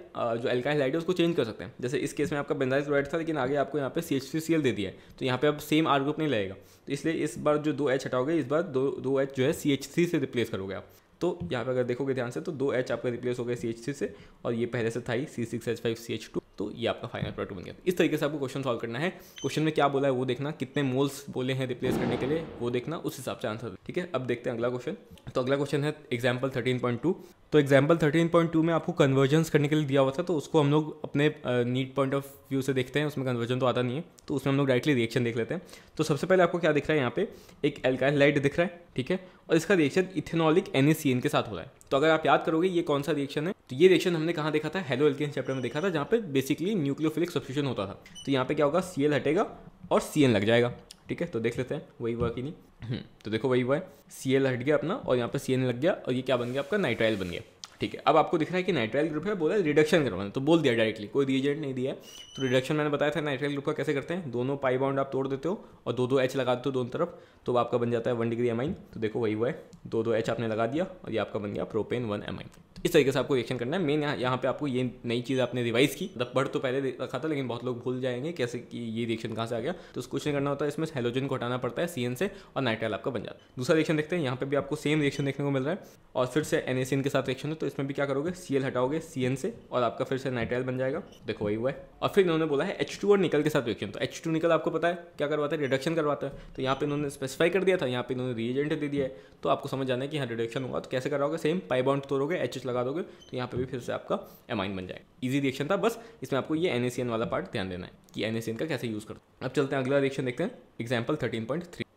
जो एल्काइल लाइट है उसको चेंज कर सकते हैं जैसे इस केस में आपका बेंजाइल क्लोराइड था लेकिन आगे आपको यहाँ पे सी एच सी सी एल दे दिया है तो यहाँ पे अब सेम आर ग्रुप नहीं लगेगा तो इसलिए इस बार जो दो एच हटाओगे इस बार दो दो एच जो है सी एच सी से रिप्लेस करोगे आप तो यहाँ पे अगर देखोगे ध्यान से तो दो एच आपका रिप्लेस हो गया सी एच सी से और ये पहले से था ही C six H five C H two तो ये आपका फाइनल प्रोडक्ट बन गया इस तरीके से आपको क्वेश्चन सॉल्व करना है क्वेश्चन में क्या बोला है वो देखना कितने मोल्स बोले हैं रिप्लेस करने के लिए वो देखना उस हिसाब से आंसर ठीक है अब देखते हैं अगला क्वेश्चन तो अगला क्वेश्चन है एग्जाम्पल थर्टीन पॉइंट टू तो एग्जाम्पल थर्टीन पॉइंट टू में आपको कन्वर्जेंस करने के लिए दिया हुआ था तो उसको हम लोग अपने नीट पॉइंट ऑफ व्यू से देखते हैं उसमें कन्वर्जन तो आता नहीं है तो उसमें हम लोग डायरेक्टली रिएक्शन देख लेते हैं तो सबसे पहले आपको क्या दिख रहा है यहाँ पे एक एल्काइल लाइट दिख रहा है ठीक है और इसका रिएक्शन इथेनॉलिक एन के साथ हो रहा है तो अगर आप याद करोगे ये कौन सा रिएक्शन है तो ये रिएक्शन हमने कहाँ देखा था हेलो एल्किन चैप्टर में देखा था जहाँ पे बेसिकली न्यूक्लियोफिलिक सब्सिट्यूशन होता था तो यहाँ पे क्या होगा सी हटेगा और सी लग जाएगा ठीक है तो देख लेते हैं वही हुआ कि नहीं हम्म, तो देखो वही हुआ है सी हट गया अपना और यहाँ पर सी लग गया और ये क्या बन गया आपका नाइट्राइल बन गया ठीक है अब आपको दिख रहा है कि नाइट्राइल ग्रुप है बोला रिडक्शन करवाने तो बोल दिया डायरेक्टली कोई रिएजेंट नहीं दिया तो रिडक्शन मैंने बताया था नाइट्राइल ग्रुप का कैसे करते हैं दोनों पाई बाउंड आप तोड़ देते हो और दो दो एच लगा देते हो दोनों तरफ तो आपका बन जाता है वन डिग्री एम तो देखो वही हुआ है दो दो एच आपने लगा दिया और ये आपका बन गया प्रोपेन वन एमाइन इस तरीके से आपको रिएक्शन करना है मेन यहाँ यहाँ पे आपको ये नई चीज़ आपने रिवाइज की मतलब पढ़ तो पहले रखा था लेकिन बहुत लोग भूल जाएंगे कैसे कि ये रिएक्शन कहाँ से आ गया तो उस कुछ नहीं करना होता है इसमें हेलोजन को हटाना पड़ता है सी से और नाइटाइल आपका बन जाता है दूसरा रिएक्शन देखते हैं यहाँ पे भी आपको सेम रिएक्शन देखने को मिल रहा है और फिर से एन के साथ रिएक्शन है तो इसमें भी क्या करोगे सी हटाओगे सी से और आपका फिर से नाइटाइल बन जाएगा देखो वही हुआ है और फिर इन्होंने बोला है एच और निकल के साथ रिएक्शन तो एच निकल आपको पता है क्या करवाता है रिडक्शन करवाता है तो यहाँ पे इन्होंने स्पेसिफाई कर दिया था यहाँ पे इन्होंने रिएजेंट दे दिया है तो आपको समझ आना है कि हाँ रिडक्शन होगा तो कैसे करोगे सेम पाइबॉन्ड तोड़ोगे एच एच लगा दोगे तो यहाँ पर भी फिर से आपका अमाइन बन जाएगा ईजी रिएक्शन था बस इसमें आपको ये एन वाला पार्ट ध्यान देना है कि एन का कैसे यूज़ करते हैं अब चलते हैं अगला रिएक्शन देखते हैं एग्जाम्पल थर्टीन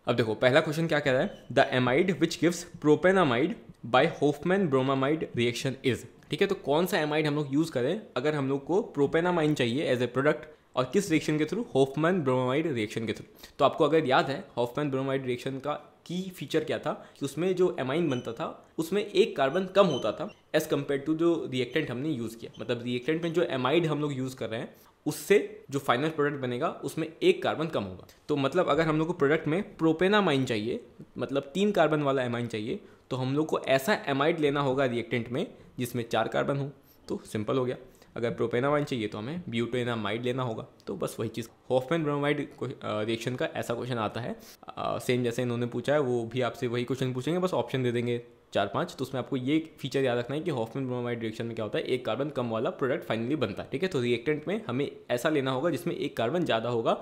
अब देखो पहला क्वेश्चन क्या कह रहा है the amide which gives propanamide by Hofmann bromamide reaction is ठीक है तो कौन सा एमाइड हम लोग यूज़ करें अगर हम लोग को प्रोपेनामाइन चाहिए एज ए प्रोडक्ट और किस रिएक्शन के थ्रू होफमैन ब्रोमामाइड रिएक्शन के थ्रू तो आपको अगर याद है होफमैन ब्रोमाइड रिएक्शन का की फीचर क्या था कि उसमें जो एमाइन बनता था उसमें एक कार्बन कम होता था एज़ कम्पेयर टू जो रिएक्टेंट हमने यूज़ किया मतलब रिएक्टेंट में जो एमाइड हम लोग यूज़ कर रहे हैं उससे जो फाइनल प्रोडक्ट बनेगा उसमें एक कार्बन कम होगा तो मतलब अगर हम लोग को प्रोडक्ट में प्रोपेनामाइन चाहिए मतलब तीन कार्बन वाला एमाइन चाहिए तो हम लोग को ऐसा एमाइड लेना होगा रिएक्टेंट में जिसमें चार कार्बन हो तो सिंपल हो गया अगर प्रोपेनामाइन चाहिए तो हमें ब्यूटेनामाइड लेना होगा तो बस वही चीज़ हॉफमैन ब्रोमाइड रिएक्शन का ऐसा क्वेश्चन आता है सेम जैसे इन्होंने पूछा है वो भी आपसे वही क्वेश्चन पूछेंगे बस ऑप्शन दे देंगे चार पाँच तो उसमें आपको ये फीचर याद रखना है कि हॉफमैन ब्रोमाइड रिएक्शन में क्या होता है एक कार्बन कम वाला प्रोडक्ट फाइनली बनता है ठीक है तो रिएक्टेंट में हमें ऐसा लेना होगा जिसमें एक कार्बन ज़्यादा होगा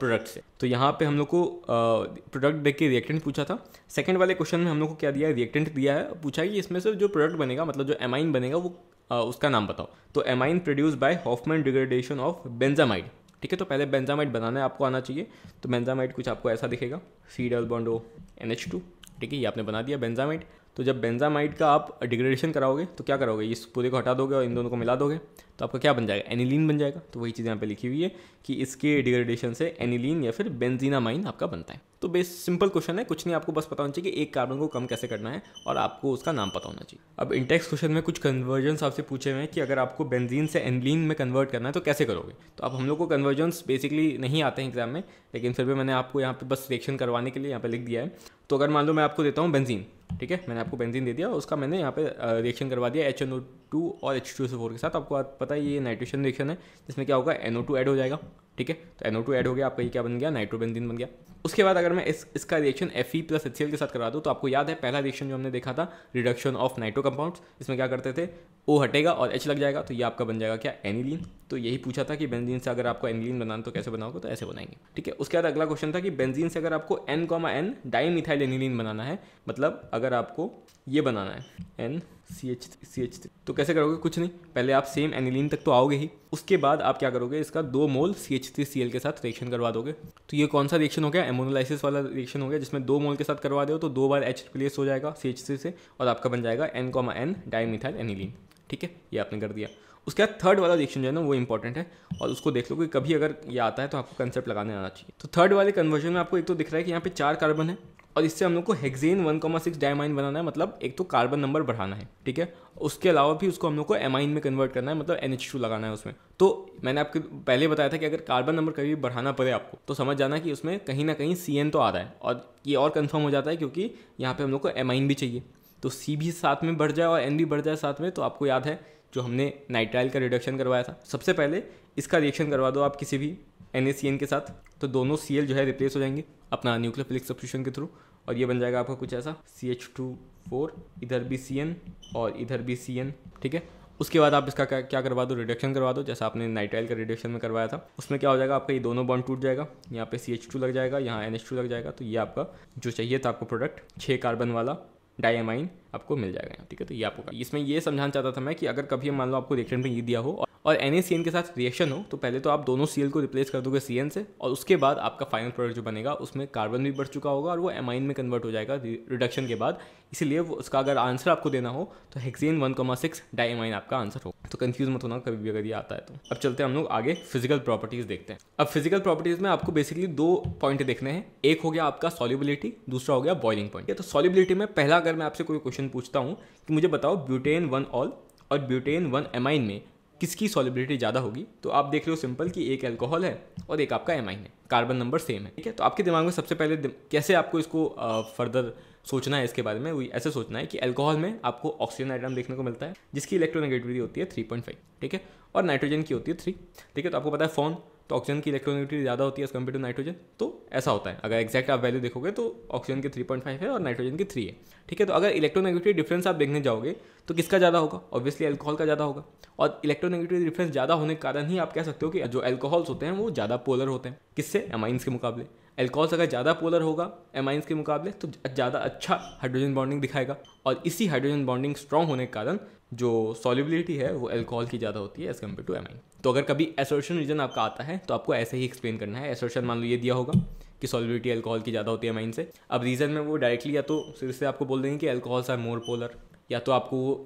प्रोडक्ट से तो यहाँ पे हम लोग को प्रोडक्ट देख के रिएक्टेंट पूछा था सेकंड वाले क्वेश्चन में हम लोग को क्या दिया है रिएक्टेंट दिया है पूछा कि इसमें से जो प्रोडक्ट बनेगा मतलब जो एमाइन बनेगा वो उसका नाम बताओ तो amine produce by Hofmann degradation of benzamide ठीक है तो पहले बेंजामाइट बनाना है आपको आना चाहिए तो बेंजामाइट कुछ आपको ऐसा दिखेगा C double bond O N H two ठीक है ये आपने बना दिया बेंजामाइट तो जब बेंज़ामाइड का आप डिग्रेडेशन कराओगे तो क्या करोगे इस पूरे को हटा दोगे और इन दोनों को मिला दोगे तो आपका क्या बन जाएगा एनिलीन बन जाएगा तो वही चीज़ यहाँ पर लिखी हुई है कि इसके डिग्रेडेशन से एनिलीन या फिर बेंजीनामाइन आपका बनता है तो बेस सिंपल क्वेश्चन है कुछ नहीं आपको बस पता होना चाहिए कि एक कार्बन को कम कैसे करना है और आपको उसका नाम पता होना चाहिए अब इंटेक्स क्वेश्चन में कुछ कन्वर्जन आपसे पूछे हुए हैं कि अगर आपको बेंजीन से एनलिन में कन्वर्ट करना है तो कैसे करोगे तो आप हम लोग को कन्वर्जन बेसिकली नहीं आते हैं एग्जाम में लेकिन फिर भी मैंने आपको यहाँ पर बस रिएक्शन करवाने के लिए यहाँ पर लिख दिया है तो अगर मान लो मैं आपको देता हूँ बेंजीन ठीक है मैंने आपको बेंजीन दे दिया उसका मैंने यहाँ पे रिएक्शन करवा दिया एच एन ओ टू और एच टू फोर के साथ आपको पता है ये नाइट्रोजन रिएक्शन है जिसमें क्या होगा एन ओ टू ऐड हो जाएगा ठीक है तो एन ओ टू ऐड हो गया आपका ये क्या बन गया नाइट्रोबेंजीन बन गया उसके बाद अगर मैं इस इसका reaction F E plus H के साथ करा दूँ तो आपको याद है पहला रिएक्शन जो हमने देखा था रिडक्शन ऑफ नाइट्रो कंपाउंड इसमें क्या करते थे ओ हटेगा और एच लग जाएगा तो ये आपका बन जाएगा क्या एनिलीन तो यही पूछा था कि बेंजीन से अगर आपको एनिलीन बनाना तो कैसे बनाओगे तो ऐसे बनाएंगे ठीक है उसके बाद अगला क्वेश्चन था कि बेंजीन से अगर आपको N comma N di methyl aniline बनाना है मतलब अगर आपको ये बनाना है N C H C H तो कैसे करोगे कुछ नहीं पहले आप सेम एनिलीन तक तो आओगे ही उसके बाद आप क्या करोगे इसका दो mole C H three C L के साथ रिएक्शन करवा दोगे तो ये कौन सा रिएक्शन हो गया एमोनोलाइसिस वाला रिएक्शन हो गया जिसमें दो मोल के साथ करवा दो तो दो बार एच रिप्लेस हो जाएगा सी एच सी से और आपका बन जाएगा N comma N dimethyl aniline ठीक है ये आपने कर दिया उसके बाद थर्ड वाला रिएक्शन जो है ना वो इंपॉर्टेंट है और उसको देख लो कि कभी अगर ये आता है तो आपको कंसेप्ट लगाने आना चाहिए तो थर्ड वाले कन्वर्जन में आपको एक तो दिख रहा है कि यहाँ पे चार कार्बन है और इससे हम लोग को hexane one comma six diamine बनाना है मतलब एक तो कार्बन नंबर बढ़ाना है ठीक है उसके अलावा भी उसको हम लोग को एमाइन में कन्वर्ट करना है मतलब एन एच टू लगाना है उसमें तो मैंने आपको पहले बताया था कि अगर कार्बन नंबर कभी बढ़ाना पड़े आपको तो समझ जाना कि उसमें कहीं ना कहीं सी एन तो आ रहा है और ये और कन्फर्म हो जाता है क्योंकि यहाँ पर हम लोग को एमाइन भी चाहिए तो सी भी साथ में बढ़ जाए और एन भी बढ़ जाए साथ में तो आपको याद है जो हमने नाइट्राइल का रिडक्शन करवाया था सबसे पहले इसका रिएक्शन करवा दो आप किसी भी एन के साथ तो दोनों सी जो है रिप्लेस हो जाएंगे अपना न्यूक्लियोफिलिक सब्सटीट्यूशन के थ्रू और ये बन जाएगा आपका कुछ ऐसा सी एच टू फोर इधर भी सी एन और इधर भी सी एन ठीक है उसके बाद आप इसका क्या करवा दो रिडक्शन करवा दो जैसा आपने नाइट्राइल का रिडक्शन में करवाया था उसमें क्या हो जाएगा आपका ये दोनों बॉन्ड टूट जाएगा यहाँ पे सी एच टू लग जाएगा यहाँ एन एच टू लग जाएगा तो ये आपका जो चाहिए था आपको प्रोडक्ट छः कार्बन वाला डायमाइन आपको मिल जाएगा ठीक है तो ये आपको इसमें ये समझाना चाहता था मैं कि अगर कभी मान लो आपको रिएक्शन में ये दिया हो और और एन के साथ रिएक्शन हो तो पहले तो आप दोनों सी को रिप्लेस कर दोगे सी से और उसके बाद आपका फाइनल प्रोडक्ट जो बनेगा उसमें कार्बन भी बढ़ चुका होगा और वो एमाइन में कन्वर्ट हो जाएगा रिडक्शन के बाद इसीलिए उसका अगर आंसर आपको देना हो तो hexene one comma six diamine आपका आंसर हो तो कन्फ्यूज मत होना कभी भी अगर ये आता है तो अब चलते हैं हम लोग आगे फिजिकल प्रॉपर्टीज़ देखते हैं अब फिजिकल प्रॉपर्टीज़ में आपको बेसिकली दो पॉइंट देखने हैं एक हो गया आपका सॉलिबिलिटी दूसरा हो गया बॉइलिंग पॉइंट तो सॉलिबिलिटी में पहला अगर मैं आपसे कोई क्वेश्चन पूछता हूँ कि मुझे बताओ ब्यूटेन वन ऑल और ब्यूटेन वन एमाइन में किसकी सॉलिबिलिटी ज़्यादा होगी तो आप देख रहे हो सिंपल कि एक अल्कोहल है और एक आपका एम है कार्बन नंबर सेम है ठीक है तो आपके दिमाग में सबसे पहले कैसे आपको इसको फर्दर सोचना है इसके बारे में वही ऐसे सोचना है कि अल्कोहल में आपको ऑक्सीजन आइटम देखने को मिलता है जिसकी इलेक्ट्रोनेगेटिविटी होती है थ्री पॉइंट फाइव ठीक है और नाइट्रोजन की होती है थ्री ठीक है तो आपको पता है फोन तो ऑक्सीजन की इलेक्ट्रोनिविटी ज़्यादा होती है एज कम्पेयर टू नाइट्रोजन तो ऐसा होता है अगर एक्जैक्ट आप वैल्यू देखोगे तो ऑक्सीजन की थ्री पॉइंट फाइव है और नाइट्रोजन की थ्री है ठीक है तो अगर इलेक्ट्रोनेगेटिव डिफरेंस आप देखने जाओगे तो किसका ज़्यादा होगा ऑब्वियसली एल्कोहल का ज़्यादा होगा और इलेक्ट्रोनेगेटिव डिफरेंस ज़्यादा होने के कारण ही आप कह सकते हो कि जो एल्कोहल्स होते हैं वो ज़्यादा पोलर होते हैं किससे एमाइंस के मुकाबले एल्कोहल्स अगर ज़्यादा पोलर होगा एमाइंस के मुकाबले तो ज़्यादा अच्छा हाइड्रोजन बॉन्डिंग दिखाएगा और इसी हाइड्रोजन बॉन्डिंग स्ट्रॉन्ग होने के कारण जो सॉलिबिलिटी है वो एल्कोहल की ज़्यादा होती है एज़ कम्पेयर टू एमाइन तो अगर कभी एसोशन रीजन आपका आता है तो आपको ऐसे ही एक्सप्लेन करना है एसोशन मान लो ये दिया होगा कि सॉलिबिलिटी एल्कोहल की ज़्यादा होती है एमाइन से अब रीज़न में वो डायरेक्टली या तो सिर से आपको बोल देंगे कि एल्कोहल्स आर मोर पोलर या तो आपको वो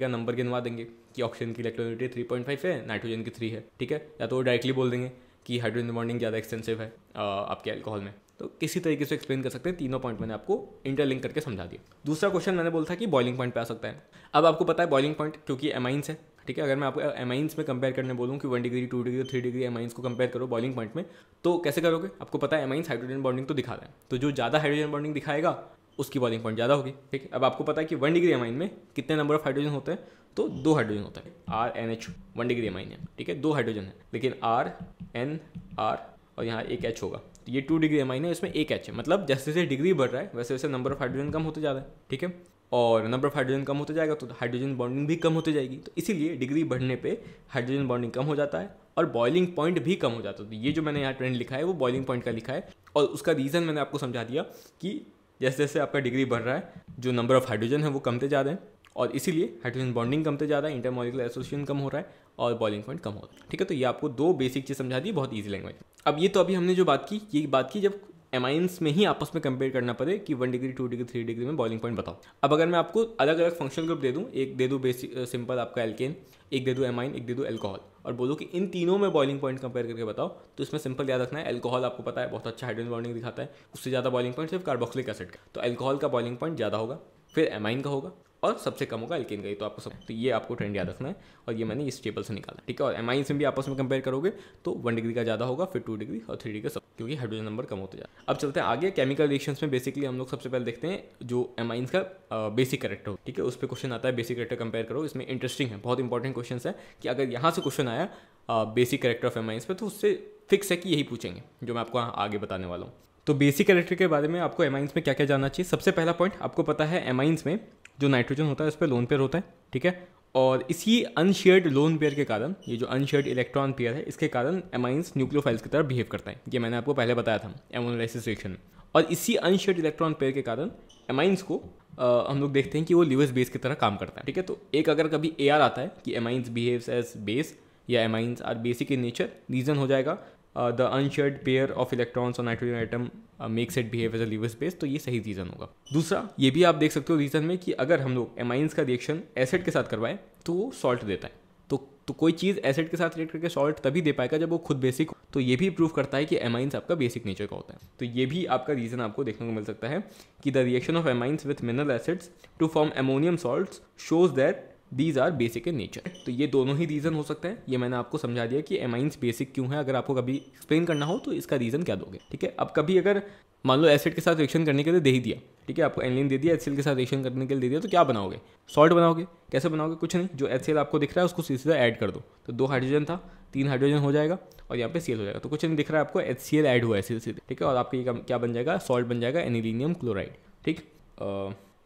का नंबर गिनवा देंगे कि ऑक्सीजन की इलेक्ट्रोनेगेटिव थ्री पॉइंट फाइव है नाइट्रोजन की थ्री है ठीक है या तो वो डायरेक्टली बोल देंगे कि हाइड्रोजन बॉन्डिंग ज़्यादा एक्सटेंसिव है आपके अल्कोहल में तो किसी तरीके से एक्सप्लेन कर सकते हैं तीनों पॉइंट मैंने आपको इंटरलिंक करके समझा दिया दूसरा क्वेश्चन मैंने बोला था कि बॉइलिंग पॉइंट पे आ सकता है अब आपको पता है बॉइलिंग पॉइंट क्योंकि एमाइंस है ठीक है अगर मैं आपको एमाइंस में कंपेयर करने बोलूँ कि one degree two degree three degree amines को कंपेयर करो बॉइलिंग पॉइंट में तो कैसे करोगे आपको पता है एमाइंस हाइड्रोजन बॉन्डिंग तो दिखा रहा है तो जो ज़्यादा हाइड्रोजन बॉन्डिंग दिखाएगा उसकी बॉइलिंग पॉइंट ज़्यादा होगी ठीक है अब आपको पता है कि वन डिग्री एमाइन में कितने नंबर ऑफ हाइड्रोजन होते हैं तो दो हाइड्रोजन होता है R N H one degree amine है ठीक है दो हाइड्रोजन है लेकिन आर एन आर और यहाँ एक एच होगा तो ये टू डिग्री एमाइन है इसमें एक एच है मतलब जैसे जैसे डिग्री बढ़ रहा है वैसे वैसे नंबर ऑफ हाइड्रोजन कम होते जा रहा है ठीक है और नंबर ऑफ हाइड्रोजन कम होते जाएगा तो हाइड्रोजन बॉन्डिंग भी कम होती जाएगी तो इसीलिए डिग्री बढ़ने पे हाइड्रोजन बॉन्डिंग कम हो जाता है और बॉइलिंग पॉइंट भी कम हो जाता है तो ये जो मैंने यहाँ ट्रेंड लिखा है वो बॉइलिंग पॉइंट का लिखा है और उसका रीज़न मैंने आपको समझा दिया कि जैसे जैसे आपका डिग्री बढ़ रहा है जो नंबर ऑफ हाइड्रोजन है वो कमते जा रहे हैं और इसीलिए हाइड्रोजन बॉन्डिंग कम से ज़्यादा है इंटरमोलिकुलर एसोसिएशन कम हो रहा है और बॉइलिंग पॉइंट कम हो रहा है ठीक है तो ये आपको दो बेसिक चीज़ समझा दी बहुत ईजी लैंग्वेज अब ये तो अभी हमने जो बात की ये बात की जब एमाइंस में ही आपस में कंपेयर करना पड़े कि one degree two degree three degree में बॉइलिंग पॉइंट बताओ अब अगर मैं आपको अलग अलग फंक्शन ग्रुप दे दूँ एक दे दूँ बेसिक सिंपल आपका एल्केन एक दे दूँ एमाइन एक दे दूँ एल्कोहल और बोलो कि इन तीनों में बॉइलिंग पॉइंट कंपेयर करके बताओ तो इसमें सिंपल याद रखना है एल्कोहल आपको पता है बहुत अच्छा हाइड्रोजन बॉन्डिंग दिखाता है उससे ज़्यादा बॉइलिंग पॉइंट सिर्फ कार्बोक्सिलिक एसिड का तो एल्कोहल का बॉइलिंग पॉइंट ज़्यादा होगा फिर एमाइन का होगा और सबसे कम होगा एल्किन का ही तो आपको सब तो ये आपको ट्रेंड याद रखना है और ये मैंने इस टेबल से निकाला ठीक है और एम से भी आपस में कंपेयर करोगे तो वन डिग्री का ज़्यादा होगा फिर टू डिग्री और थ्री डिग्री सब क्योंकि हाइड्रोजन नंबर कम होते जाए अब चलते हैं आगे केमिकल रिएक्शन में बेसिकली हम लोग सबसे पहले देखते हैं जो एमाइंस का बेसिक करेक्टर हो ठीक है उस पर क्वेश्चन आता है बेसिक करेक्टर कंपेयर करो इसमें इंटरेस्टिंग है बहुत इंपॉर्टेंट क्वेश्चन है कि अगर यहाँ से क्वेश्चन आया बेसिक करेक्टर ऑफ आइंस पर तो उससे फिक्स है कि यही पूछेंगे जो मैं आपको आगे बताने वाला हूँ तो बेसिक इलेक्ट्रिक के बारे में आपको एमाइंस में क्या क्या जानना चाहिए सबसे पहला पॉइंट आपको पता है एमाइंस में जो नाइट्रोजन होता है उस पर लोन पेयर होता है ठीक है और इसी अनशेयर्ड लोन पेयर के कारण ये जो अनशेयर्ड इलेक्ट्रॉन पेयर है इसके कारण एमाइंस न्यूक्लियोफाइल्स की तरह बिहेव करता है ये मैंने आपको पहले बताया था एमोनोलाइसिस रिएक्शन में और इसी अनशेयर्ड इलेक्ट्रॉन पेयर के कारण एमाइंस को आ, हम लोग देखते हैं कि वो लिवस बेस की तरह काम करता है ठीक है तो एक अगर कभी ए आता है कि एमाइंस बिहेव्स एज बेस या amines are basic in nature reason हो जाएगा the uh, the pair of electrons or nitrogen atom makes it behave as a Lewis base तो ये सही रीज़न होगा दूसरा ये भी आप देख सकते हो रीज़न में कि अगर हम लोग एमाइंस का रिएक्शन एसिड के साथ करवाएं तो वो सॉल्ट देता है तो तो कोई चीज़ एसिड के साथ रिएक्ट करके सॉल्ट तभी दे पाएगा जब वो खुद बेसिक हो तो ये भी प्रूव करता है कि एमाइंस आपका बेसिक नेचर का होता है तो ये भी आपका रीज़न आपको देखने को मिल सकता है कि the reaction of amines with mineral acids to form ammonium salt shows that these are basic in nature तो ये दोनों ही रीज़न हो सकते हैं ये मैंने आपको समझा दिया कि एमाइंस बेसिक क्यों है अगर आपको कभी एक्सप्लेन करना हो तो इसका रीज़न क्या दोगे ठीक है अब कभी अगर मान लो एसिड के साथ रिएक्शन करने के लिए दे ही दिया ठीक है आपको एनलिन दे दिया एच के साथ रिएक्शन करने के लिए दे दिया तो क्या बनाओगे सॉल्ट बनाओगे कैसे बनाओगे कुछ नहीं जो एच आपको दिख रहा है उसको सीधा ऐड कर दो तो दो हाइड्रोजन था तीन हाइड्रोजन हो जाएगा और यहाँ पे सीएल हो जाएगा तो कुछ नहीं दिख रहा है आपको एच सी एल ऐड हुआ है सीधे सीधे ठीक है और आपके क्या बन जाएगा सॉल्ट बन जाएगा एनिलीनियम क्लोराइड ठीक